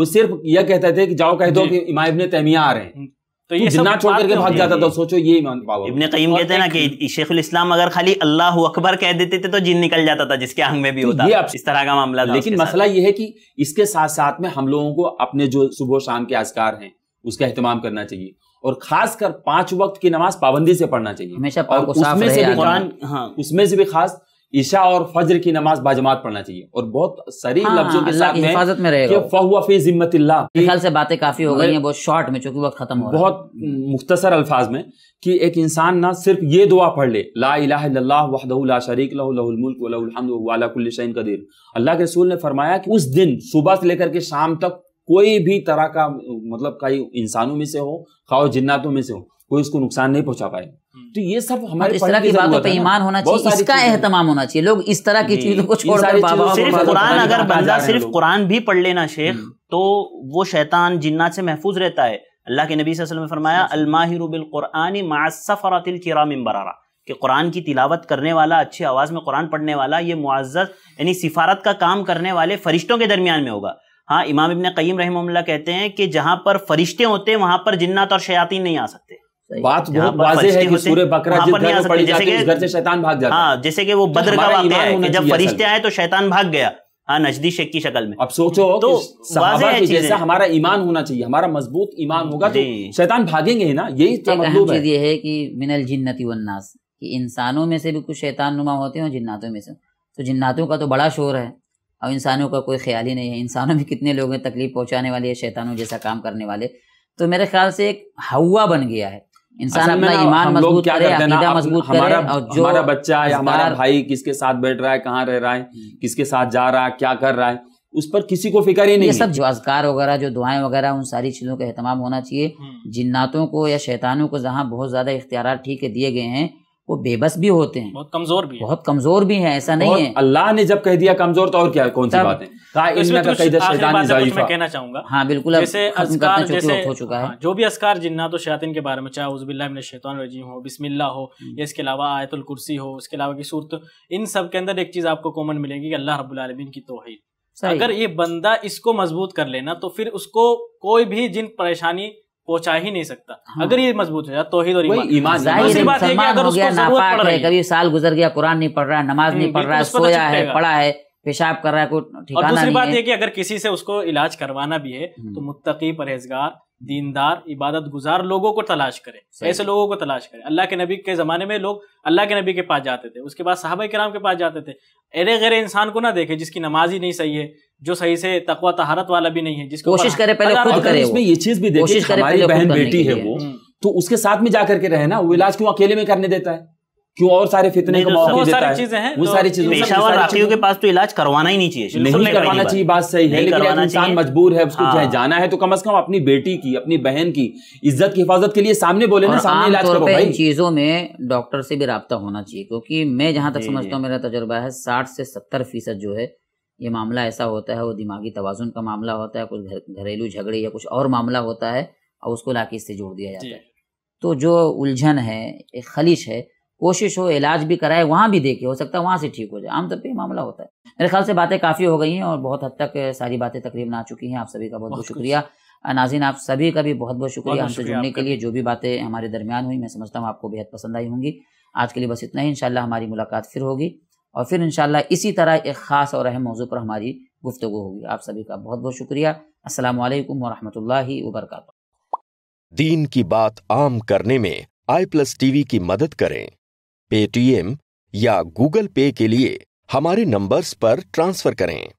B: वो सिर्फ यह कहते थे कि जाओ कह दो कि इमाम इबन तैमिया आ रहे हैं तो ये जिन्ना छोड़ करके तो भाग जाता था सोचो ये ईमान इब्ने
C: कईम कहते हैं ना कि शेखुल इस्लाम अगर खाली अल्लाह अकबर कह देते थे तो जिन निकल जाता था जिसके आंग में भी तो होता
B: ये इस तरह का मामला लेकिन मसला ये है कि इसके साथ साथ में हम लोगों को अपने जो सुबह शाम के आजकार हैं उसका अहतमाम करना चाहिए और खासकर पांच वक्त की नमाज पाबंदी से पढ़ना चाहिए हमेशा और उसमें से भी कुरान हाँ उसमें से भी खास ईशा और फज्र की नमाज बाजमात पढ़ना चाहिए और बहुत सारी हाँ, लफ्जों के साथ में हिफाजत में रहेगा फहुआ फी जिम्मतिल्ला ख्याल से बातें काफी हो गई हैं बहुत शॉर्ट में चूंकि वक्त खत्म हो रहा बहुत मुख्तसर अल्फाज में कि एक इंसान ना सिर्फ ये दुआ पढ़ ले ला इलाहा वहदहुल्ला शरीक लहुल्मुल्क वलाकुल्ल शैन कदीर अल्लाह के रसूल ने फरमाया कि उस दिन सुबह से लेकर के शाम तक कोई भी तरह का मतलब कई इंसानों में से हो खाओ जिन्नातों में से हो कोई उसको नुकसान नहीं पहुंचा पाए हम्म।
A: तो ये सब हमारे इस तरह की बातों पे ईमान होना चाहिए इसका एहतमाम होना चाहिए लोग इस तरह की चीजों को छोड़ सिर्फ कुरान अगर बंदा सिर्फ
C: कुरान भी पढ़ लेना शेख हम्म। तो वो शैतान जिन्नात से महफूज रहता है अल्लाह के नबी वसल्लम ने फरमाया अलमाहिरुबिल कुरानी मासफ़रातिल किराम बरारा कि कुरान की तिलावत करने वाला अच्छी आवाज़ में कुरान पढ़ने वाला ये मुआज़त यानी सिफारत का काम करने वाले फरिश्तों के दरमियान में होगा हाँ इमाम इबन कईम रहमल्ला कहते हैं कि जहाँ पर फरिश्ते होते हैं वहाँ पर जिन्नात और शयातीन नहीं आ सकते बात बहुत वाजे है कि सूर्य बकरा जिस घर में पड़ जाती है उस घर से शैतान भाग जाता है हाँ जैसे कि वो बद्र का वाक्य है जब फरिश्ते आए तो शैतान
B: भाग गया हाँ नजदी शेख की शक्ल में अब सोचो तो सहाबा की जैसा हमारा ईमान होना चाहिए हमारा मजबूत ईमान होगा तो
A: शैतान भागेंगे ही ना यही मतलब चीज ये है कि मिनल जिन्नति वन्नास कि इंसानों में से भी कुछ शैतान नुमा होते हैं जिन्नातों में से तो जिन्नातों का तो बड़ा शोर है अब इंसानों का कोई ख्याल ही नहीं है इंसानों में कितने लोग हैं तकलीफ पहुंचाने वाले शैतानों जैसा काम करने वाले तो मेरे ख्याल से एक हवा बन गया है इंसान अच्छा, अपना ईमान मजबूत करे अकीदा मजबूत करे और जो हमारा बच्चा है हमारा भाई
B: किसके साथ बैठ रहा है कहाँ रह रहा है हम्म। किसके साथ जा रहा है क्या कर रहा है उस पर किसी को
A: फिक्र ही नहीं ये सब जो अजकार वगैरह जो दुआएं वगैरह उन सारी चीज़ों का अहतमाम होना चाहिए हम्म। जिन्नातों को या शैतानों को जहाँ बहुत ज़्यादा इख्तियार ठीक दिए गए हैं वो बेबस भी होते हैं बहुत कमजोर भी बहुत कमजोर भी है ऐसा नहीं है
B: अल्लाह ने जब कह दिया कमजोर तो और क्या कौन सी तो बात तो है कहना चाहूंगा हाँ बिल्कुल हो चुका है हाँ,
D: जो भी असकार जिन्ना तो शयातिन के बारे में चाहे शैतान रजीम हो बिस्मिल्ला हो हम्म। या इसके अलावा आयतुल कुर्सी हो इसके अलावा की सूरत इन सब के अंदर एक चीज आपको कॉमन मिलेगी कि अल्लाह रबालमीन की तोहही अगर ये बंदा इसको मजबूत कर लेना तो फिर उसको कोई भी जिन परेशानी पहुंचा ही नहीं सकता हाँ। अगर ये मजबूत हो जाए तो ही है कभी
A: साल गुजर गया कुरान नहीं पढ़ रहा है नमाज नहीं पढ़ रहा है तो सोया है पढ़ा है पेशाब कर रहा है कुछ और दूसरी बात यह
D: कि अगर किसी से उसको इलाज करवाना भी है हम्म। तो मुत्तकी परहेजगार दीनदार इबादत गुजार लोगों को तलाश करें ऐसे लोगों को तलाश करें अल्लाह के नबी के ज़माने में लोग अल्लाह के नबी के पास जाते थे उसके बाद साहब कराम के पास जाते थे अरे गरे इंसान को ना देखे जिसकी नमाज ही नहीं सही है जो सही से तकवा तहारत वाला भी नहीं है जिसको कोशिश करे पहले खुद करे इसमें ये चीज भी देखिए
B: हमारी बहन बेटी है वो हम्म। तो उसके साथ में जाकर के रहे ना वो इलाज क्यों अकेले में करने देता है क्यों और सारे फितने का तो मौका देता है चीजें हैं वो तो सारी चीजें के पास तो इलाज करवाना ही नहीं चाहिए नहीं करवाना चाहिए बात सही है लेकिन इंसान मजबूर है उसको हाँ। चाहे जाना है तो कम से कम अपनी बेटी की अपनी बहन की इज्जत की हिफाजत के लिए सामने बोले ना सामने इलाज करो भाई
A: चीजों में डॉक्टर से भी रबता होना चाहिए क्योंकि मैं जहां तक समझता हूँ मेरा तजुर्बा है साठ से सत्तर फीसद जो है ये मामला ऐसा होता है वो दिमागी तोज़ुन का मामला होता है कुछ घर, घरेलू झगड़े या कुछ और मामला होता है और उसको लाकिज से जोड़ दिया जाता है तो जो उलझन है एक खलिश है कोशिश हो इलाज भी कराए वहाँ भी देखे हो सकता है वहाँ से ठीक हो जाए आमतौर पर मामला होता है मेरे ख्याल से बातें काफ़ी हो गई हैं और बहुत हद तक सारी बातें तकरीबन आ चुकी हैं आप सभी का बहुत बहुत शुक्रिया नाजिन आप सभी का भी बहुत बहुत शुक्रिया हमसे जुड़ने के लिए जो भी बातें हमारे दरमियान हुई मैं समझता हूँ आपको बेहद पसंद आई होंगी आज के लिए बस इतना ही इनशाला हमारी मुलाकात फिर होगी और फिर इन इसी तरह एक ख़ास और अहम मौजू पर हमारी गुफ्तु होगी आप सभी का बहुत बहुत शुक्रिया असल वरहमल वबरक
B: दीन की बात आम करने में आई प्लस टीवी की मदद करें पेटीएम या गूगल पे के लिए हमारे नंबर्स पर
A: ट्रांसफर करें